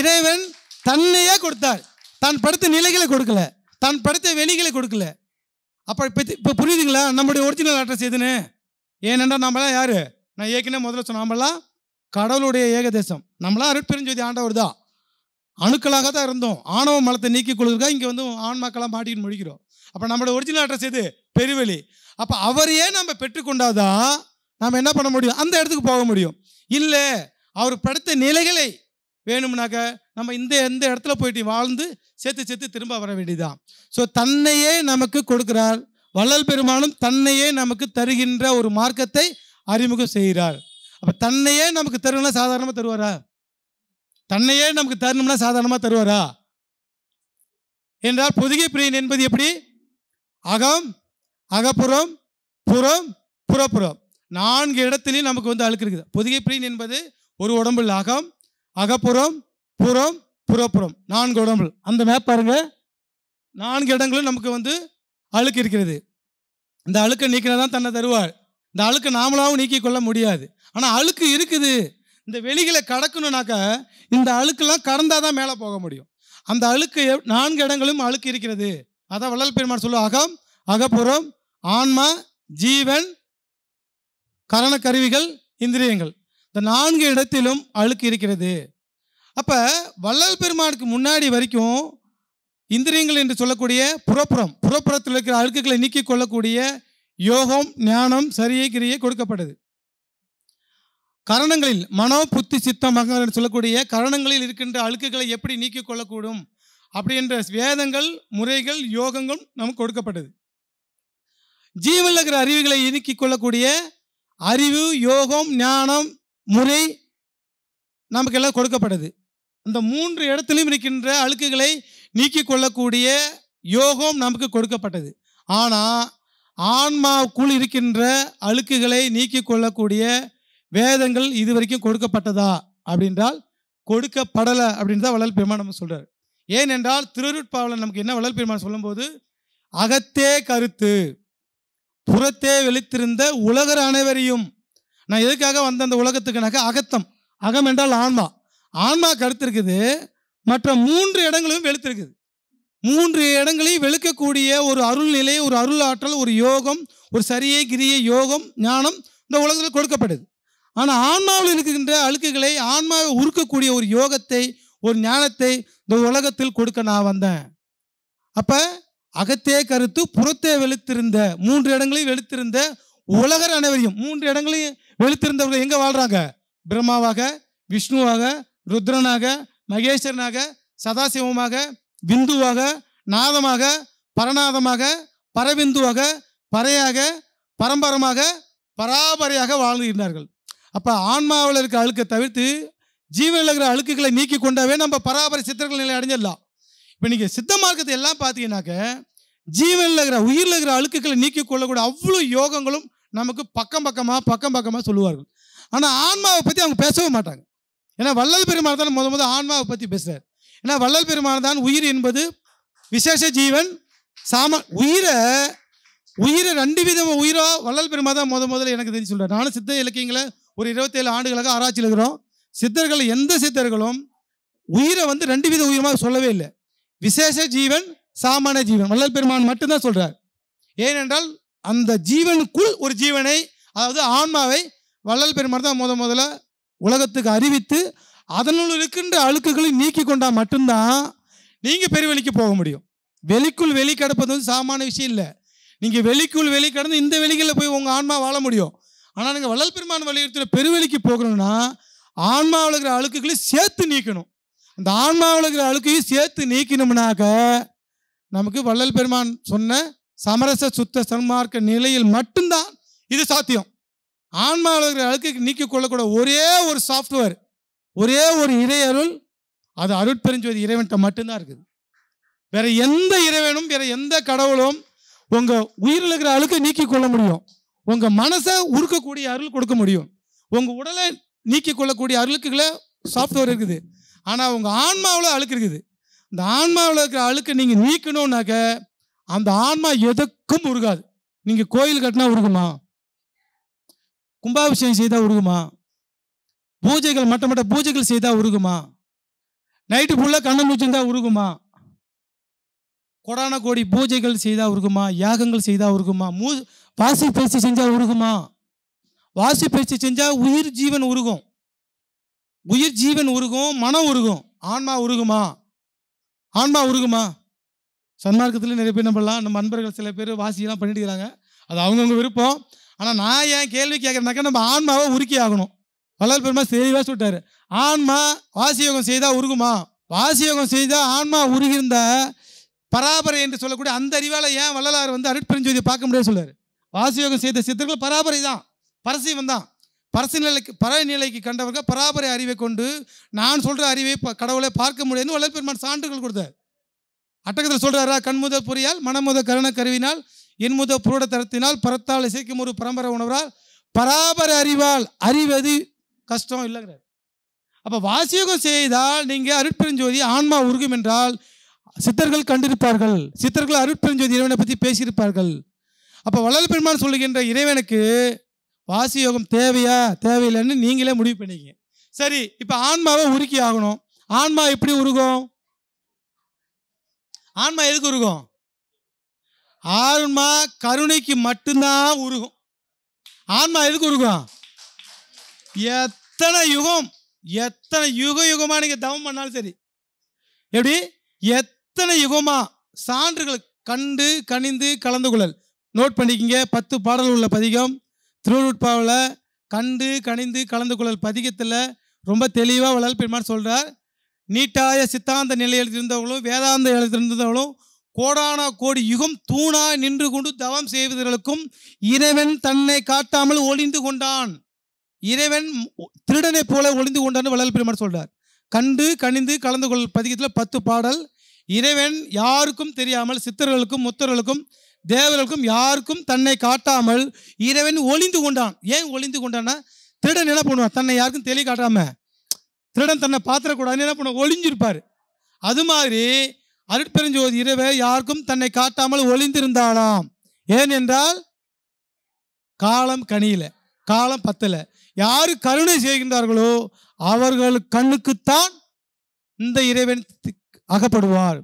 இறைவன் தன்னையே கொடுத்தார் தான் படுத்த நிலைகளை கொடுக்கல தான் படுத்த வெளிகளை கொடுக்கல அப்போ இப்போ இப்போ புரியுதுங்களா நம்முடைய ஒரிஜினல் அட்ரஸ் எதுன்னு ஏனென்றால் நம்மளாம் யார் நான் ஏற்கனவே முதல்ல சொன்னேன் நம்மளாம் கடவுளுடைய ஏகதேசம் நம்மளாம் அருட்பெருஞ்சோதி ஆண்டவர் தான் அணுக்களாக தான் இருந்தோம் ஆணவ மலத்தை நீக்கி கொள்கிறதுக்காக இங்கே வந்து ஆன்மாக்களாக மாட்டிக்கிட்டு முடிக்கிறோம் அப்போ நம்மளோட ஒரிஜினல் அட்ரஸ் எது பெருவெளி அப்போ அவரையே நம்ம பெற்றுக்கொண்டாதான் நாம் என்ன பண்ண முடியும் அந்த இடத்துக்கு போக முடியும் இல்லை அவர் படுத்த நிலைகளை வேணும்னாக்க நம்ம இந்த எந்த இடத்துல போயிட்டு வாழ்ந்து சேர்த்து சேர்த்து திரும்ப வர வேண்டியதுதான் ஸோ தன்னையே நமக்கு கொடுக்கிறார் வள்ளல் பெருமானும் தன்னையே நமக்கு தருகின்ற ஒரு மார்க்கத்தை அறிமுகம் செய்கிறார் அப்போ தன்னையே நமக்கு தருணும்னா சாதாரணமாக தருவாரா தன்னையே நமக்கு தரணும்னா சாதாரணமாக தருவாரா என்றால் பொதுகை பிரியன் என்பது எப்படி அகம் அகப்புறம் புறம் புறப்புறம் நான்கு இடத்துலையும் நமக்கு வந்து அழுக்கு இருக்குது பொதுகை பிரியன் என்பது ஒரு உடம்புல அகம் அகப்புறம் புறம் புறப்புறம் நான்கு உடம்புகள் அந்த மேப் பாருங்க நான்கு இடங்களும் நமக்கு வந்து அழுக்கு இருக்கிறது இந்த அழுக்கை தான் தன்னை தருவாள் இந்த அழுக்கு நாமளாகவும் நீக்கிக் கொள்ள முடியாது ஆனால் அழுக்கு இருக்குது இந்த வெளிகளை கடக்கணும்னாக்க இந்த அழுக்கெல்லாம் கடந்தால் தான் மேலே போக முடியும் அந்த அழுக்கு நான்கு இடங்களும் அழுக்கு இருக்கிறது அதான் வள்ளல் பெருமாள் சொல்லுவோம் அகம் அகப்புறம் ஆன்மா ஜீவன் கரண கருவிகள் இந்திரியங்கள் இந்த நான்கு இடத்திலும் அழுக்கு இருக்கிறது அப்போ வள்ளல் பெருமானுக்கு முன்னாடி வரைக்கும் இந்திரியங்கள் என்று சொல்லக்கூடிய புறப்புறம் புறப்புறத்தில் இருக்கிற அழுக்குகளை நீக்கிக் கொள்ளக்கூடிய யோகம் ஞானம் சரியை கிரியை கொடுக்கப்பட்டது கரணங்களில் மனோ புத்தி சித்தம் அகங்கள் என்று சொல்லக்கூடிய கரணங்களில் இருக்கின்ற அழுக்குகளை எப்படி நீக்கிக் கொள்ளக்கூடும் அப்படின்ற வேதங்கள் முறைகள் யோகங்கள் நமக்கு கொடுக்கப்பட்டது ஜீவன் இருக்கிற அறிவுகளை இணுக்கிக் கொள்ளக்கூடிய அறிவு யோகம் ஞானம் முறை நமக்கு எல்லாம் கொடுக்கப்பட்டது இந்த மூன்று இடத்துலையும் இருக்கின்ற அழுக்குகளை நீக்கிக் கொள்ளக்கூடிய யோகம் நமக்கு கொடுக்கப்பட்டது ஆனால் ஆன்மாவுக்குள் இருக்கின்ற அழுக்குகளை நீக்கி கொள்ளக்கூடிய வேதங்கள் இது வரைக்கும் கொடுக்கப்பட்டதா அப்படின்றால் கொடுக்கப்படலை அப்படின்னு தான் வள்ளல் நம்ம சொல்கிறார் ஏனென்றால் திருருட்பாவலன் நமக்கு என்ன வள்ளல் பெருமான் சொல்லும்போது அகத்தே கருத்து புறத்தே வெளித்திருந்த உலகர் அனைவரையும் நான் எதுக்காக வந்த அந்த உலகத்துக்குனாக்க அகத்தம் அகம் என்றால் ஆன்மா ஆன்மா கருத்திருக்குது மற்ற மூன்று இடங்களும் வெளுத்திருக்குது மூன்று இடங்களையும் வெளுக்கக்கூடிய ஒரு அருள்நிலை ஒரு அருள் ஆற்றல் ஒரு யோகம் ஒரு சரியே கிரிய யோகம் ஞானம் இந்த உலகத்தில் கொடுக்கப்படுது ஆனால் ஆன்மாவில் இருக்கின்ற அழுக்குகளை ஆன்மாவை உருக்கக்கூடிய ஒரு யோகத்தை ஒரு ஞானத்தை இந்த உலகத்தில் கொடுக்க நான் வந்தேன் அப்போ அகத்தே கருத்து புறத்தே வெளுத்திருந்த மூன்று இடங்களையும் வெளுத்திருந்த உலகர் அனைவரையும் மூன்று இடங்களையும் வெளுத்திருந்தவர்கள் எங்கே வாழ்கிறாங்க பிரம்மாவாக விஷ்ணுவாக ருத்ரனாக மகேஸ்வரனாக சதாசிவமாக விந்துவாக நாதமாக பரநாதமாக பரவிந்துவாக பறையாக பரம்பரமாக பராபரையாக வாழ்ந்துகின்றார்கள் அப்போ ஆன்மாவில் இருக்க அழுக்கை தவிர்த்து ஜீவனில் இருக்கிற அழுக்குகளை நீக்கி கொண்டாவே நம்ம பராபர சித்திரங்கள் நிலை அடைஞ்சிடலாம் இப்போ நீங்கள் சித்த மார்க்கத்தை எல்லாம் பார்த்தீங்கன்னாக்க ஜீவனில் இருக்கிற உயிரில் இருக்கிற அழுக்குகளை நீக்கி கொள்ளக்கூடிய அவ்வளோ யோகங்களும் நமக்கு பக்கம் பக்கமாக பக்கம் பக்கமாக சொல்லுவார்கள் ஆனால் ஆன்மாவை பற்றி அவங்க பேசவே மாட்டாங்க ஏன்னா வள்ளல் பெருமாள் தான் முத முத ஆன்மாவை பற்றி பேசுகிறார் ஏன்னா வள்ளல் பெருமாள் தான் உயிர் என்பது விசேஷ ஜீவன் சாம உயிரை உயிரை ரெண்டு விதம் உயிராக வள்ளல் பெருமாள் தான் முத முதல்ல எனக்கு தெரிஞ்சு சொல்கிறேன் நானும் சித்த இலக்கியங்களை ஒரு இருபத்தேழு ஆண்டுகளாக ஆராய்ச்சியில் இருக்கிறோம் சித்தர்கள் எந்த சித்தர்களும் உயிரை வந்து ரெண்டு வித உயிரமாக சொல்லவே இல்லை விசேஷ ஜீவன் சாமான ஜீவன் வள்ளல் பெருமான் மட்டும்தான் சொல்கிறார் ஏனென்றால் அந்த ஜீவனுக்குள் ஒரு ஜீவனை அதாவது ஆன்மாவை வள்ளல் பெருமான் தான் முத முதல்ல உலகத்துக்கு அறிவித்து அதனுள் இருக்கின்ற அழுக்குகளை நீக்கி கொண்டால் மட்டும்தான் நீங்கள் பெருவெளிக்கு போக முடியும் வெளிக்குள் வெளி கிடப்பது வந்து சாமான விஷயம் இல்லை நீங்கள் வெளிக்குள் வெளி கடந்து இந்த வெளிகளில் போய் உங்கள் ஆன்மா வாழ முடியும் ஆனால் நீங்கள் வள்ளல் பெருமான் வலியுறுத்தின பெருவெளிக்கு போகணும்னா ஆன்மா இருக்கிற அழுக்குகளை சேர்த்து நீக்கணும் அந்த ஆன்மா இருக்கிற அழுக்கையும் சேர்த்து நீக்கணும்னாக்க நமக்கு வள்ளல் பெருமான் சொன்ன சமரச சுத்த சன்மார்க்க நிலையில் மட்டும்தான் இது சாத்தியம் ஆன்மாவில் அழுக்கு நீக்கி கொள்ளக்கூட ஒரே ஒரு சாஃப்ட்வேர் ஒரே ஒரு இறை அருள் அது அருட்பெருஞ்சோதி இறைவன்கிட்ட மட்டும்தான் இருக்குது வேற எந்த இறைவனும் வேற எந்த கடவுளும் உங்க உயிரில் இருக்கிற அழுக்கை நீக்கி கொள்ள முடியும் உங்க மனசை உருக்கக்கூடிய அருள் கொடுக்க முடியும் உங்க உடலை நீக்கி கொள்ளக்கூடிய அருளுக்குகளை சாஃப்ட்வேர் இருக்குது ஆனால் உங்கள் ஆன்மாவில் அழுக்கு இருக்குது இந்த ஆன்மாவில் இருக்கிற அழுக்கு நீங்கள் நீக்கணும்னாக்க அந்த ஆன்மா எதுக்கும் உருகாது நீங்கள் கோயில் கட்டினா உருகுமா கும்பாபிஷேகம் செய்தால் உருகுமா பூஜைகள் மட்ட மட்ட பூஜைகள் செய்தால் உருகுமா நைட்டு ஃபுல்லாக கண்ணன் வச்சுருந்தா உருகுமா கொடான கோடி பூஜைகள் செய்தால் உருகுமா யாகங்கள் செய்தால் உருகுமா மூ வாசி பயிற்சி செஞ்சால் உருகுமா வாசி பயிற்சி செஞ்சால் உயிர் ஜீவன் உருகும் உயிர் ஜீவன் உருகும் மனம் உருகும் ஆன்மா உருகுமா ஆன்மா உருகுமா சன்மார்க்கத்துலேயும் நிறைய பேர் என்ன பண்ணலாம் நம்ம நண்பர்கள் சில பேர் வாசியெல்லாம் பண்ணிட்டு இருக்கிறாங்க அது அவங்கவுங்க விருப்பம் ஆனால் நான் ஏன் கேள்வி கேட்குறேனாக்கா நம்ம ஆன்மாவை உருக்கி ஆகணும் வள்ளல் பெருமா தெளிவாக சொல்லிட்டாரு ஆன்மா வாசியோகம் செய்தால் உருகுமா வாசியோகம் செய்தால் ஆன்மா உருகிருந்தா பராபரை என்று சொல்லக்கூடிய அந்த அறிவால் ஏன் வள்ளலார் வந்து அருட்பெருஞ்சோதியை பார்க்க முடியாது சொல்லார் வாசியோகம் செய்த சித்தர்கள் பராபரை தான் பரசிவம் தான் பரசநிலைக்கு பரநிலைக்கு கண்டவர்கள் பராபரை அறிவை கொண்டு நான் சொல்கிற அறிவை கடவுளை பார்க்க முடியாதுன்னு வள்ளல் பெருமான் சான்றுகள் கொடுத்தார் அட்டகத்தில் சொல்கிறாரா கண்முத பொறியால் மனமுத கருண கருவினால் இன்முத தரத்தினால் பரத்தால் இசைக்கும் ஒரு பரம்பரை உணவரால் பராபர அறிவால் அறிவது கஷ்டம் இல்லைங்கிறார் அப்போ வாசியகம் செய்தால் நீங்கள் அருட்பெருஞ்சோதி ஆன்மா உருகும் என்றால் சித்தர்கள் கண்டிருப்பார்கள் சித்தர்கள் அருட்பெருஞ்சோதி இறைவனை பற்றி பேசியிருப்பார்கள் அப்போ வளர் பெருமான் சொல்லுகின்ற இறைவனுக்கு வாசியோகம் தேவையா தேவையில்லைன்னு நீங்களே முடிவு பண்ணிங்க சரி இப்போ ஆன்மாவை உருக்கி ஆகணும் ஆன்மா எப்படி உருகும் ஆன்மா எதுக்கு உருகும் ஆன்மா கருணைக்கு மட்டும்தான் உருகும் ஆன்மா எதுக்கு உருகும் எத்தனை யுகம் எத்தனை யுக யுகமாக நீங்கள் தவம் பண்ணாலும் சரி எப்படி எத்தனை யுகமாக சான்றுகள் கண்டு கணிந்து கலந்து கொள்ளல் நோட் பண்ணிக்கிங்க பத்து பாடல் உள்ள பதிகம் திருவருட்பாவில் கண்டு கணிந்து கலந்து கொள்ளல் பதிகத்தில் ரொம்ப தெளிவாக வளர்ப்பெருமான்னு சொல்கிறார் நீட்டாய சித்தாந்த நிலையில் இருந்தவங்களும் வேதாந்த நிலையத்தில் இருந்தவங்களும் கோடான கோடி யுகம் தூணாய் நின்று கொண்டு தவம் செய்வதற்கும் இறைவன் தன்னை காட்டாமல் ஒளிந்து கொண்டான் இறைவன் திருடனை போல ஒளிந்து கொண்டான்னு வள்ளல் பெருமாள் சொல்றார் கண்டு கணிந்து கலந்து கொள் பதிகத்தில் பத்து பாடல் இறைவன் யாருக்கும் தெரியாமல் சித்தர்களுக்கும் முத்தர்களுக்கும் தேவர்களுக்கும் யாருக்கும் தன்னை காட்டாமல் இறைவன் ஒளிந்து கொண்டான் ஏன் ஒளிந்து கொண்டான்னா திருடன் என்ன பண்ணுவான் தன்னை யாருக்கும் தெளி காட்டாம திருடன் தன்னை பாத்திரக்கூடாதுன்னு என்ன பண்ணுவான் ஒளிஞ்சிருப்பார் அது மாதிரி அருட்பெருஞ்சோதி இரவே யாருக்கும் தன்னை காட்டாமல் ஒளிந்திருந்தாளாம் ஏன் என்றால் காலம் கனியில காலம் பத்தல யாரு கருணை செய்கின்றார்களோ அவர்கள் கண்ணுக்குத்தான் இந்த இறைவன் அகப்படுவார்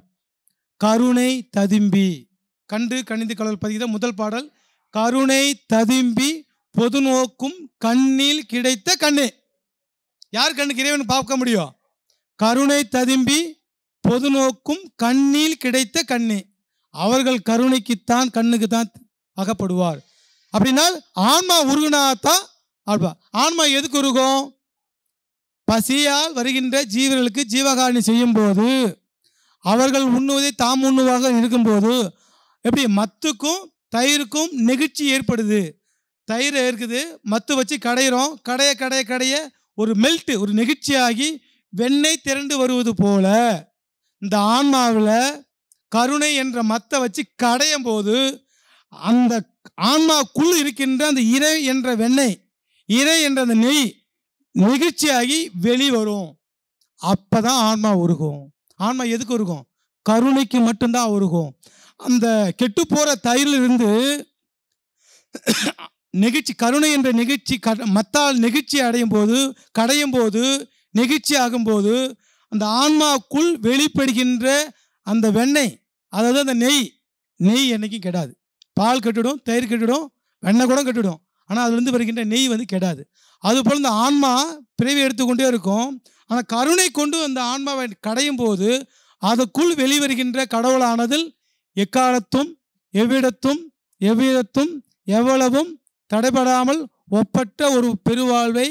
கருணை ததும்பி கண்டு கணிந்து கடல் பதிகிற முதல் பாடல் கருணை ததும்பி பொது நோக்கும் கண்ணில் கிடைத்த கண்ணு யார் கண்ணுக்கு இறைவன் பார்க்க முடியும் கருணை ததும்பி பொது நோக்கும் கண்ணில் கிடைத்த கண்ணே அவர்கள் கருணைக்குத்தான் கண்ணுக்கு தான் அகப்படுவார் அப்படின்னா ஆன்மா உருகுனாத்தான் தான் ஆன்மா எதுக்கு உருகும் பசியால் வருகின்ற ஜீவர்களுக்கு ஜீவகாரணி செய்யும் போது அவர்கள் உண்ணுவதை தாம் உண்ணுவாக இருக்கும்போது எப்படி மத்துக்கும் தயிருக்கும் நெகிழ்ச்சி ஏற்படுது தயிர் இருக்குது மத்து வச்சு கடையிறோம் கடைய கடைய கடைய ஒரு மெல்ட்டு ஒரு நெகிழ்ச்சியாகி வெண்ணெய் திரண்டு வருவது போல இந்த ஆன்மாவில் கருணை என்ற மத்தை வச்சு கடையும் போது அந்த ஆன்மாவுக்குள்ளே இருக்கின்ற அந்த இறை என்ற வெண்ணெய் இறை என்ற அந்த நெய் நெகிழ்ச்சியாகி வெளிவரும் அப்போதான் ஆன்மா உருகும் ஆன்மா எதுக்கு உருகும் கருணைக்கு மட்டும்தான் உருகும் அந்த கெட்டு போகிற தயிரிலிருந்து நெகிழ்ச்சி கருணை என்ற நெகிழ்ச்சி க மத்தால் நெகிழ்ச்சி அடையும் போது கடையும் போது நெகிழ்ச்சி ஆகும்போது அந்த ஆன்மாவுக்குள் வெளிப்படுகின்ற அந்த வெண்ணெய் அதாவது அந்த நெய் நெய் என்றைக்கும் கெடாது பால் கெட்டுடும் தயிர் கெட்டுடும் வெண்ணெய் கூட கெட்டுடும் ஆனால் அதுலேருந்து வருகின்ற நெய் வந்து கெடாது அதுபோல் இந்த ஆன்மா பிறவி எடுத்துக்கொண்டே இருக்கும் ஆனால் கருணை கொண்டு அந்த ஆன்மாவை கடையும் போது அதுக்குள் வெளிவருகின்ற கடவுளானதில் எக்காலத்தும் எவ்விடத்தும் எவ்விதத்தும் எவ்வளவும் தடைபடாமல் ஒப்பற்ற ஒரு பெருவாழ்வை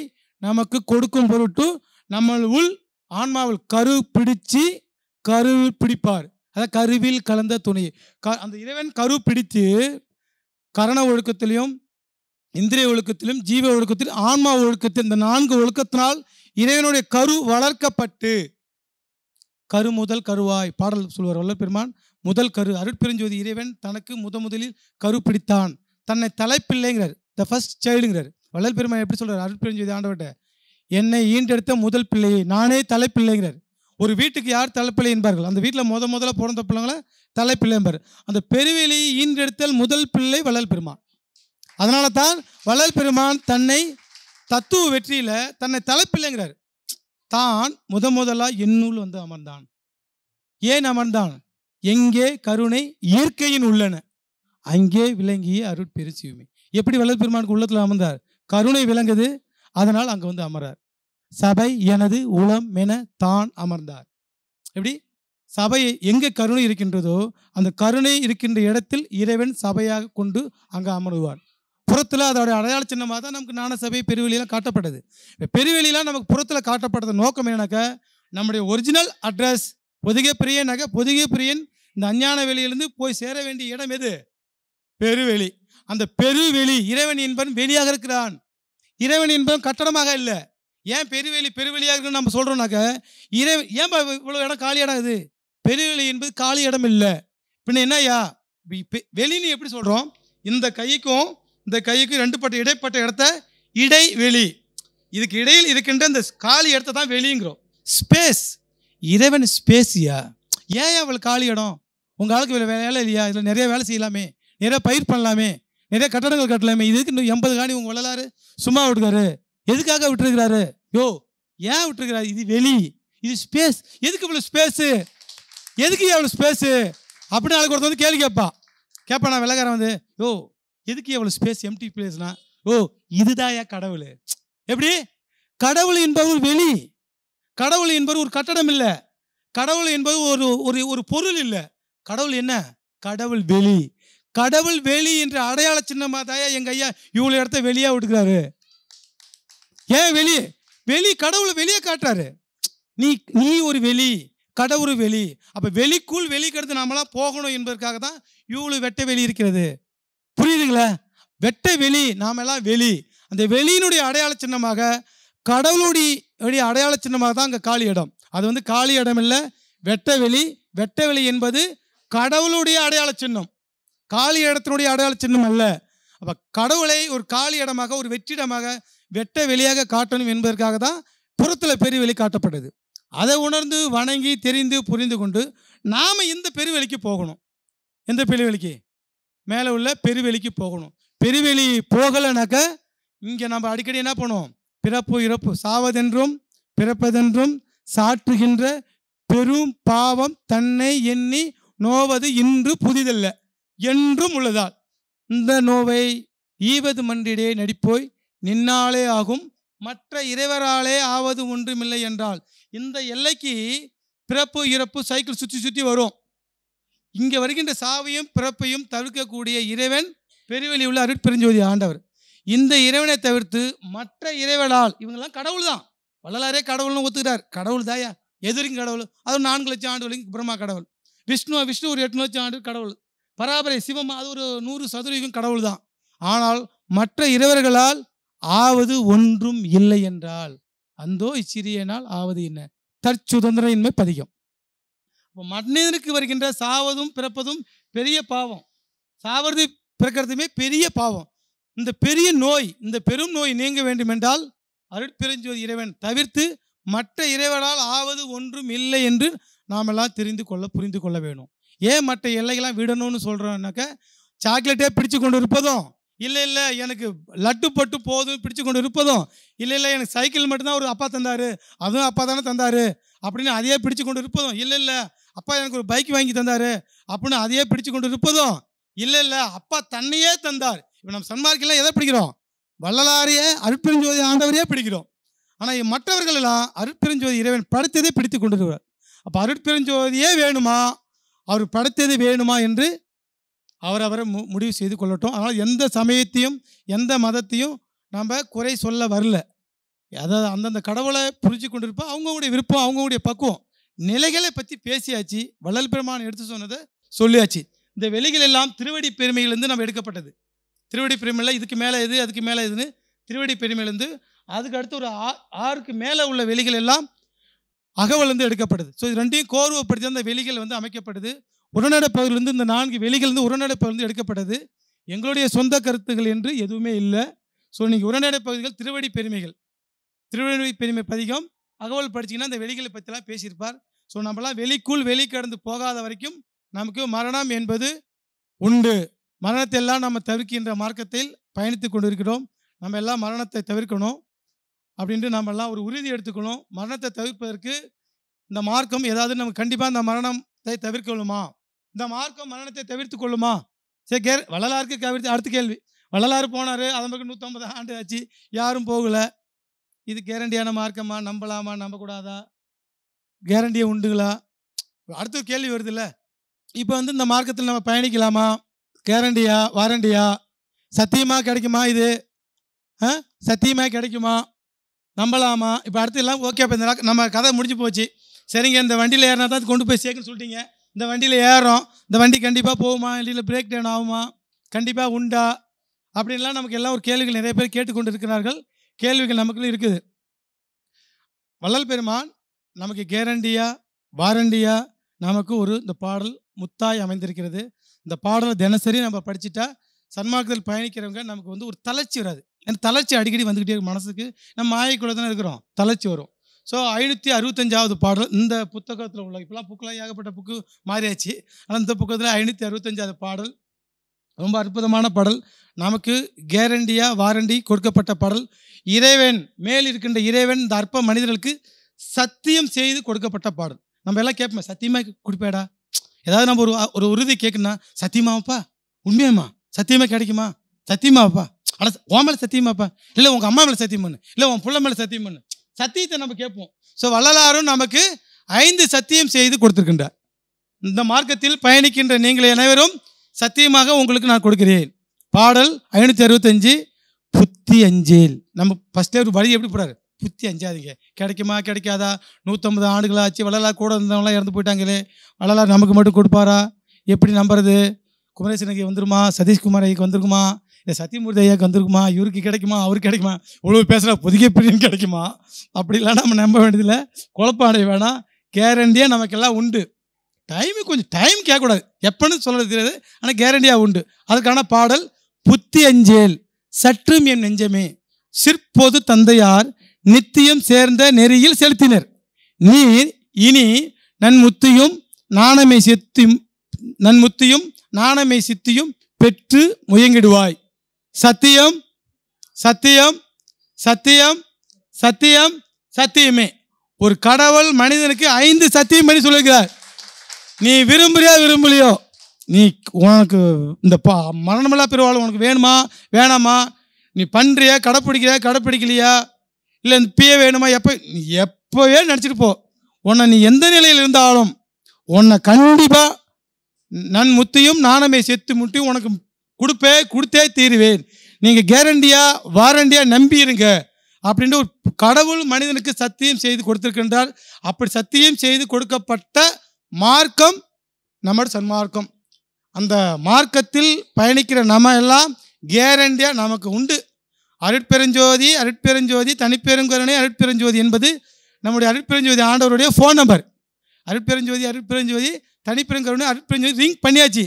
நமக்கு கொடுக்கும் பொருட்டு நம்ம உள் ஆன்மாவில் கரு பிடிச்சு கரு பிடிப்பார் அதாவது கருவில் கலந்த துணி க அந்த இறைவன் கரு பிடித்து கரண ஒழுக்கத்திலையும் இந்திரிய ஒழுக்கத்திலும் ஜீவ ஒழுக்கத்திலும் ஆன்மா ஒழுக்கத்தில் இந்த நான்கு ஒழுக்கத்தினால் இறைவனுடைய கரு வளர்க்கப்பட்டு கரு முதல் கருவாய் பாடல் சொல்வார் வல்ல பெருமான் முதல் கரு அருட்பெருஞ்சோதி இறைவன் தனக்கு முத முதலில் கரு பிடித்தான் தன்னை தலைப்பில்லைங்கிறார் த ஃபஸ்ட் சைல்டுங்கிறார் வள்ளல் பெருமான் எப்படி சொல்கிறார் அருட்பெருஞ்சோதி ஆண்டவர்கிட்ட என்னை ஈண்டெடுத்த முதல் பிள்ளையை நானே தலைப்பிள்ளைங்கிறார் ஒரு வீட்டுக்கு யார் தலைப்பிள்ளை என்பார்கள் அந்த வீட்டில் முத முதல்ல பிறந்த பிள்ளைங்கள தலைப்பிள்ளை என்பார் அந்த பெருவிலையை ஈன்றெடுத்தல் முதல் பிள்ளை வளல் பெருமான் அதனால தான் வளல் பெருமான் தன்னை தத்துவ வெற்றியில் தன்னை தலைப்பிள்ளைங்கிறார் தான் முத முதலாக என்னுள் வந்து அமர்ந்தான் ஏன் அமர்ந்தான் எங்கே கருணை இயற்கையின் உள்ளன அங்கே விளங்கிய அருட்பெருசியுமே எப்படி வளர்பெருமானுக்கு உள்ளத்தில் அமர்ந்தார் கருணை விளங்குது அதனால் அங்கே வந்து அமர்றார் சபை எனது உளம் என தான் அமர்ந்தார் எப்படி சபை எங்கே கருணை இருக்கின்றதோ அந்த கருணை இருக்கின்ற இடத்தில் இறைவன் சபையாக கொண்டு அங்கே அமருவார் புறத்தில் அதோடைய அடையாள சின்னமாக தான் நமக்கு நான சபை பெருவெளியெல்லாம் காட்டப்பட்டது இப்போ பெருவெளியெலாம் நமக்கு புறத்தில் காட்டப்பட்டது நோக்கம் என்னக்கா நம்முடைய ஒரிஜினல் அட்ரஸ் பொதுகே பிரியனாக பொதுகே பிரியன் இந்த அஞ்ஞான வெளியிலிருந்து போய் சேர வேண்டிய இடம் எது பெருவெளி அந்த பெருவெளி இறைவன் என்பன் வெளியாக இருக்கிறான் இறைவன் இன்பம் கட்டணமாக இல்லை ஏன் பெருவெளி பெருவெளியாக இருக்குன்னு நம்ம சொல்கிறோம்னாக்க இறை ஏன்பா இவ்வளோ இடம் காலி இடம் இது பெருவெளி என்பது காலி இடம் இல்லை பின்ன என்னையா வெளின்னு எப்படி சொல்கிறோம் இந்த கைக்கும் இந்த கைக்கும் ரெண்டு பட்ட இடைப்பட்ட இடத்த இடைவெளி இதுக்கு இடையில் இருக்கின்ற இந்த காலி இடத்த தான் வெளிங்கிறோம் ஸ்பேஸ் இறைவன் ஸ்பேஸியா ஏன் அவள் காலி இடம் உங்கள் ஆளுக்கு வேலை இல்லையா இதில் நிறைய வேலை செய்யலாமே நிறைய பயிர் பண்ணலாமே நிறைய கட்டணங்கள் கட்டலாமே இதுக்கு இன்னும் எண்பது காணி உங்கள் வள்ளலாரு சும்மா விட்டுருக்காரு எதுக்காக விட்டுருக்கிறாரு யோ ஏன் விட்டுருக்கிறாரு இது வெளி இது ஸ்பேஸ் எதுக்கு இவ்வளோ ஸ்பேஸு எதுக்கு எவ்வளோ ஸ்பேஸு அப்படின்னு அதுக்கு ஒருத்தர் வந்து கேள்வி கேட்பா கேட்பா நான் விலகாரன் வந்து யோ எதுக்கு எவ்வளோ ஸ்பேஸ் எம்டி பிளேஸ்னா ஓ இதுதான் ஏன் கடவுள் எப்படி கடவுள் என்பது ஒரு வெளி கடவுள் என்பது ஒரு கட்டடம் இல்லை கடவுள் என்பது ஒரு ஒரு ஒரு பொருள் இல்லை கடவுள் என்ன கடவுள் வெளி கடவுள் வெளி என்ற அடையாள சின்னமாக தாயா எங்கள் ஐயா இவ்வளோ இடத்த வெளியாக விட்டுக்கிறாரு ஏன் வெளியே வெளி கடவுளை வெளியே காட்டுறாரு நீ நீ ஒரு வெளி கடவுள் வெளி அப்போ வெளிக்குள் வெளிக்கெடுத்து நாமலாம் போகணும் என்பதற்காக தான் இவ்வளோ வெட்ட வெளி இருக்கிறது புரியுதுங்களா வெட்ட வெளி நாமெல்லாம் வெளி அந்த வெளியினுடைய அடையாள சின்னமாக கடவுளுடைய அடையாள சின்னமாக தான் அங்கே காலி இடம் அது வந்து காலி இடம் இல்லை வெட்ட வெளி வெட்ட வெளி என்பது கடவுளுடைய அடையாள சின்னம் காலி இடத்தினுடைய அடையாள சின்னம் அல்ல அப்போ கடவுளை ஒரு காலி இடமாக ஒரு வெற்றிடமாக வெட்ட வெளியாக காட்டணும் என்பதற்காக தான் புறத்தில் பெரிய வெளி காட்டப்பட்டது அதை உணர்ந்து வணங்கி தெரிந்து புரிந்து கொண்டு நாம் இந்த பெருவெளிக்கு போகணும் எந்த பெருவெளிக்கு மேலே உள்ள பெருவெளிக்கு போகணும் பெருவெளி போகலைனாக்க இங்கே நம்ம அடிக்கடி என்ன பண்ணுவோம் பிறப்பு இறப்பு சாவதென்றும் பிறப்பதென்றும் சாற்றுகின்ற பெரும் பாவம் தன்னை எண்ணி நோவது இன்று புதிதல்ல என்றும் உள்ளதால் இந்த நோவை ஈவது மன்றிடே நடிப்போய் நின்னாலே ஆகும் மற்ற இறைவராலே ஆவது ஒன்றுமில்லை என்றால் இந்த எல்லைக்கு பிறப்பு இறப்பு சைக்கிள் சுற்றி சுற்றி வரும் இங்கே வருகின்ற சாவையும் பிறப்பையும் தவிர்க்கக்கூடிய இறைவன் பெருவெளி உள்ள அருட்பெருஞ்சோதி ஆண்டவர் இந்த இறைவனை தவிர்த்து மற்ற இறைவனால் இவங்கெல்லாம் கடவுள் தான் வள்ளலாரே கடவுள்னு ஒத்துக்கிறார் கடவுள் தாயா எதிரிங்க கடவுள் அதுவும் நான்கு லட்சம் ஆண்டுகளுக்கு பிரம்மா கடவுள் விஷ்ணு விஷ்ணு ஒரு எட்டு லட்சம் ஆண்டு கடவுள் பராபரை சிவம் அது ஒரு நூறு சதுரீகம் கடவுள் தான் ஆனால் மற்ற இறைவர்களால் ஆவது ஒன்றும் இல்லை என்றால் அந்தோ இச்சிறியனால் ஆவது என்ன தற்சுதந்திரமின்மை பதிகம் மனிதனுக்கு வருகின்ற சாவதும் பிறப்பதும் பெரிய பாவம் சாவது பிறக்கிறதுமே பெரிய பாவம் இந்த பெரிய நோய் இந்த பெரும் நோய் நீங்க வேண்டுமென்றால் அருட்பெருஞ்சோதி இறைவன் தவிர்த்து மற்ற இறைவனால் ஆவது ஒன்றும் இல்லை என்று நாம் எல்லாம் தெரிந்து கொள்ள புரிந்து கொள்ள வேணும் ஏன் மற்ற எல்லைகள்லாம் விடணும்னு சொல்கிறோன்னாக்க சாக்லேட்டே பிடிச்சு கொண்டு இருப்பதும் இல்லை இல்லை எனக்கு லட்டு பட்டு போதும் பிடிச்சு கொண்டு இருப்பதும் இல்லை இல்லை எனக்கு சைக்கிள் மட்டும்தான் ஒரு அப்பா தந்தார் அதுவும் அப்பா தானே தந்தார் அப்படின்னு அதையே பிடிச்சு கொண்டு இருப்பதும் இல்லை இல்லை அப்பா எனக்கு ஒரு பைக் வாங்கி தந்தார் அப்படின்னு அதையே பிடிச்சு கொண்டு இருப்பதும் இல்லை இல்லை அப்பா தன்னையே தந்தார் இப்போ நம்ம சன்மார்க்கெல்லாம் எதை பிடிக்கிறோம் வள்ளலாரையே அருட்பெருஞ்சோதி ஆண்டவரையே பிடிக்கிறோம் ஆனால் மற்றவர்கள் எல்லாம் அருட்பெருஞ்சோதி இறைவன் படுத்ததே பிடித்து கொண்டு வருவார் அப்போ அருட்பெருஞ்சோதியே வேணுமா அவர் படைத்தது வேணுமா என்று அவர் அவரை மு முடிவு செய்து கொள்ளட்டும் அதனால் எந்த சமயத்தையும் எந்த மதத்தையும் நம்ம குறை சொல்ல வரல அதாவது அந்தந்த கடவுளை புரிஞ்சு கொண்டிருப்போம் அவங்கவுடைய விருப்பம் அவங்கவுடைய பக்குவம் நிலைகளை பற்றி பேசியாச்சு வள்ளல் பெருமான் எடுத்து சொன்னதை சொல்லியாச்சு இந்த வெளிகள் எல்லாம் திருவடி பெருமையிலேருந்து நம்ம எடுக்கப்பட்டது திருவடி பெருமையில் இதுக்கு மேலே எது அதுக்கு மேலே எதுன்னு திருவடி பெருமையிலேருந்து அதுக்கு அடுத்து ஒரு ஆ ஆறுக்கு மேலே உள்ள வெளிகள் எல்லாம் வந்து எடுக்கப்படுது ஸோ இது ரெண்டையும் கோர்வப்படுத்தி அந்த வெளிகள் வந்து அமைக்கப்படுது உரநடை பகுதியிலிருந்து இந்த நான்கு வெளிகள்ந்து உரநடை பகுதியிலிருந்து எடுக்கப்படுது எங்களுடைய சொந்த கருத்துக்கள் என்று எதுவுமே இல்லை ஸோ நீங்கள் உரநடை பகுதிகள் திருவடி பெருமைகள் திருவடி பெருமை பதிகம் அகவல் படிச்சிங்கன்னா அந்த வெளிகளை பற்றிலாம் பேசியிருப்பார் ஸோ நம்மளாம் வெளிக்குள் வெளி கடந்து போகாத வரைக்கும் நமக்கு மரணம் என்பது உண்டு மரணத்தை எல்லாம் நம்ம தவிர்க்கின்ற மார்க்கத்தில் பயணித்து கொண்டிருக்கிறோம் நம்ம எல்லாம் மரணத்தை தவிர்க்கணும் அப்படின்ட்டு நம்மெல்லாம் ஒரு உறுதி எடுத்துக்கணும் மரணத்தை தவிர்ப்பதற்கு இந்த மார்க்கம் ஏதாவது நம்ம கண்டிப்பாக இந்த மரணத்தை தவிர்க்கொள்ளுமா இந்த மார்க்கம் மரணத்தை தவிர்த்து கொள்ளுமா சரி கே வள்ளலாருக்கு தவிர்த்து அடுத்த கேள்வி வள்ளலாறு போனார் அதன் பக்கம் நூற்றம்பது ஆண்டு ஆச்சு யாரும் போகலை இது கேரண்டியான மார்க்கமா நம்பலாமா நம்பக்கூடாதா கேரண்டியை உண்டுகளா அடுத்த கேள்வி வருதுல்ல இப்போ வந்து இந்த மார்க்கத்தில் நம்ம பயணிக்கலாமா கேரண்டியா வாரண்டியா சத்தியமாக கிடைக்குமா இது சத்தியமாக கிடைக்குமா நம்பலாமா இப்போ அடுத்து எல்லாம் ஓகே இப்போ இந்த நம்ம கதை முடிஞ்சு போச்சு சரிங்க இந்த வண்டியில் ஏறினா தான் கொண்டு போய் சேர்க்குன்னு சொல்லிட்டீங்க இந்த வண்டியில் ஏறோம் இந்த வண்டி கண்டிப்பாக போகுமா இல்லை பிரேக் டவுன் ஆகுமா கண்டிப்பாக உண்டா அப்படின்லாம் நமக்கு எல்லாம் ஒரு கேள்விகள் நிறைய பேர் கேட்டுக்கொண்டு இருக்கிறார்கள் கேள்விகள் நமக்குள்ள இருக்குது வள்ளல் பெருமான் நமக்கு கேரண்டியா வாரண்டியா நமக்கு ஒரு இந்த பாடல் முத்தாய் அமைந்திருக்கிறது இந்த பாடலை தினசரி நம்ம படிச்சுட்டா சன்மார்க்கத்தில் பயணிக்கிறவங்க நமக்கு வந்து ஒரு தளர்ச்சி வராது ஏன்னா தளர்ச்சி அடிக்கடி வந்துக்கிட்டே இருக்கு மனசுக்கு நம்ம மாயக்குள்ளே தானே இருக்கிறோம் தளர்ச்சி வரும் ஸோ ஐநூற்றி அறுபத்தஞ்சாவது பாடல் இந்த புத்தகத்தில் உள்ள இப்போலாம் புக்கெலாம் ஏகப்பட்ட புக்கு மாறியாச்சு ஆனால் இந்த புக்கத்தில் ஐநூற்றி அறுபத்தஞ்சாவது பாடல் ரொம்ப அற்புதமான பாடல் நமக்கு கேரண்டியாக வாரண்டி கொடுக்கப்பட்ட பாடல் இறைவன் மேல் இருக்கின்ற இறைவன் இந்த அற்ப மனிதர்களுக்கு சத்தியம் செய்து கொடுக்கப்பட்ட பாடல் நம்ம எல்லாம் கேட்போம் சத்தியமாக கொடுப்பேடா ஏதாவது நம்ம ஒரு ஒரு உறுதி கேட்குன்னா சத்தியமாவப்பா உண்மையம்மா சத்தியமாக கிடைக்குமா சத்தியமாவப்பா ஆனால் ஓமலை மேலே சத்தியம் இல்லை உங்கள் அம்மா மேலே சத்தியம் பண்ணு இல்லை உன் பிள்ளை மேலே சத்தியம் பண்ணு சத்தியத்தை நம்ம கேட்போம் ஸோ வள்ளலாரும் நமக்கு ஐந்து சத்தியம் செய்து கொடுத்துருக்கின்றார் இந்த மார்க்கத்தில் பயணிக்கின்ற நீங்கள் அனைவரும் சத்தியமாக உங்களுக்கு நான் கொடுக்கிறேன் பாடல் ஐநூற்றி அறுபத்தஞ்சு புத்தி அஞ்சேல் நம்ம ஃபஸ்ட்டே ஒரு வழி எப்படி போகிறாரு புத்தி அஞ்சாதீங்க கிடைக்குமா கிடைக்காதா நூற்றம்பது ஆண்டுகளாச்சு வள்ளலா கூட இருந்தவங்களாம் இறந்து போயிட்டாங்களே வள்ளலா நமக்கு மட்டும் கொடுப்பாரா எப்படி நம்புறது குமரேசனுக்கு வந்துருமா சதீஷ்குமார் ஐக்கு வந்துருக்குமா இந்த சத்தியமூர்த்தி ஐயாவுக்கு வந்திருக்குமா இவருக்கு கிடைக்குமா அவருக்கு கிடைக்குமா இவ்வளோ பேசுகிறா புதுகை பிரியன் கிடைக்குமா அப்படிலாம் நம்ம நம்ப வேண்டியதில்லை குழப்பாடை வேணாம் கேரண்டியாக நமக்கெல்லாம் உண்டு டைமு கொஞ்சம் டைம் கேட்கக்கூடாது எப்போன்னு சொல்கிறது தெரியாது ஆனால் கேரண்டியாக உண்டு அதுக்கான பாடல் புத்தி அஞ்சேல் சற்றும் என் நெஞ்சமே சிற்பொது தந்தையார் நித்தியம் சேர்ந்த நெறியில் செலுத்தினர் நீ இனி நன்முத்தியும் நாணமை சித்தியும் நன்முத்தியும் நாணமை சித்தியும் பெற்று முயங்கிடுவாய் சத்தியம் சத்தியம் சத்தியம் சத்தியம் சத்தியமே ஒரு கடவுள் மனிதனுக்கு ஐந்து சத்தியம் பண்ணி சொல்லுகிறார் நீ விரும்புறியா விரும்பலையோ நீ உனக்கு இந்த பா மரணமில்லா பெருவாள் உனக்கு வேணுமா வேணாமா நீ பண்ணுறியா கடைப்பிடிக்கிறியா கடைப்பிடிக்கலையா இல்லை இந்த பிய வேணுமா எப்போ நீ எப்போவே நினச்சிட்டு போ உன்னை நீ எந்த நிலையில் இருந்தாலும் உன்னை கண்டிப்பாக நன் முத்தியும் நாணமே செத்து முட்டியும் உனக்கு கொடுப்பே கொடுத்தே தீருவேன் நீங்கள் கேரண்டியாக வாரண்டியாக நம்பியிருங்க அப்படின்ட்டு ஒரு கடவுள் மனிதனுக்கு சத்தியம் செய்து கொடுத்திருக்கின்றார் அப்படி சத்தியம் செய்து கொடுக்கப்பட்ட மார்க்கம் நம்மளோட சன்மார்க்கம் அந்த மார்க்கத்தில் பயணிக்கிற நம்ம எல்லாம் கேரண்டியாக நமக்கு உண்டு அருட்பெருஞ்சோதி அருட்பெருஞ்சோதி தனிப்பெருங்குரனே அருட்பெருஞ்சோதி என்பது நம்முடைய அருட்பெருஞ்சோதி ஆண்டவருடைய ஃபோன் நம்பர் அருட்பெருஞ்சோதி அருட்பெருஞ்சோதி தனிப்பெருங்கருணை அருட்பெருஞ்சோதி ரிங் பண்ணியாச்சு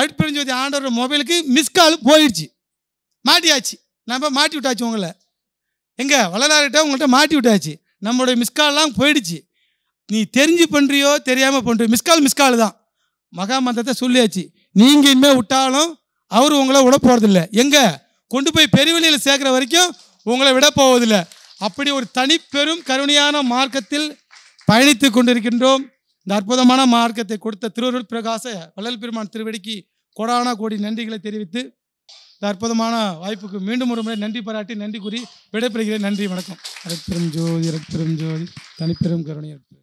அருட்பெருஞ்சோதி ஆண்டோட மொபைலுக்கு மிஸ் கால் போயிடுச்சு மாட்டியாச்சு நம்ம மாட்டி விட்டாச்சு உங்களை எங்கே வளராட்ட உங்கள்கிட்ட மாட்டி விட்டாச்சு நம்மளுடைய மிஸ்கால்லாம் போயிடுச்சு நீ தெரிஞ்சு பண்ணுறியோ தெரியாமல் பண்ணுறியோ மிஸ்கால் மிஸ்கால் தான் மகாமந்தத்தை சொல்லியாச்சு நீங்கள் இனிமேல் விட்டாலும் அவர் உங்களை விட போகிறதில்ல எங்கே கொண்டு போய் பெருவெளியில் சேர்க்குற வரைக்கும் உங்களை விட போவதில்லை அப்படி ஒரு தனிப்பெரும் கருணையான மார்க்கத்தில் பயணித்து கொண்டிருக்கின்றோம் இந்த அற்புதமான மார்க்கத்தை கொடுத்த திருவருள் பிரகாச வள்ளல் பெருமான் திருவடிக்கு கொடானா கோடி நன்றிகளை தெரிவித்து இந்த அற்புதமான வாய்ப்புக்கு மீண்டும் ஒரு முறை நன்றி பாராட்டி நன்றி கூறி விடைபெறுகிறேன் நன்றி வணக்கம் அரட்பெரும் ஜோதி அரட்பெரும் ஜோதி தனிப்பெரும் கருணை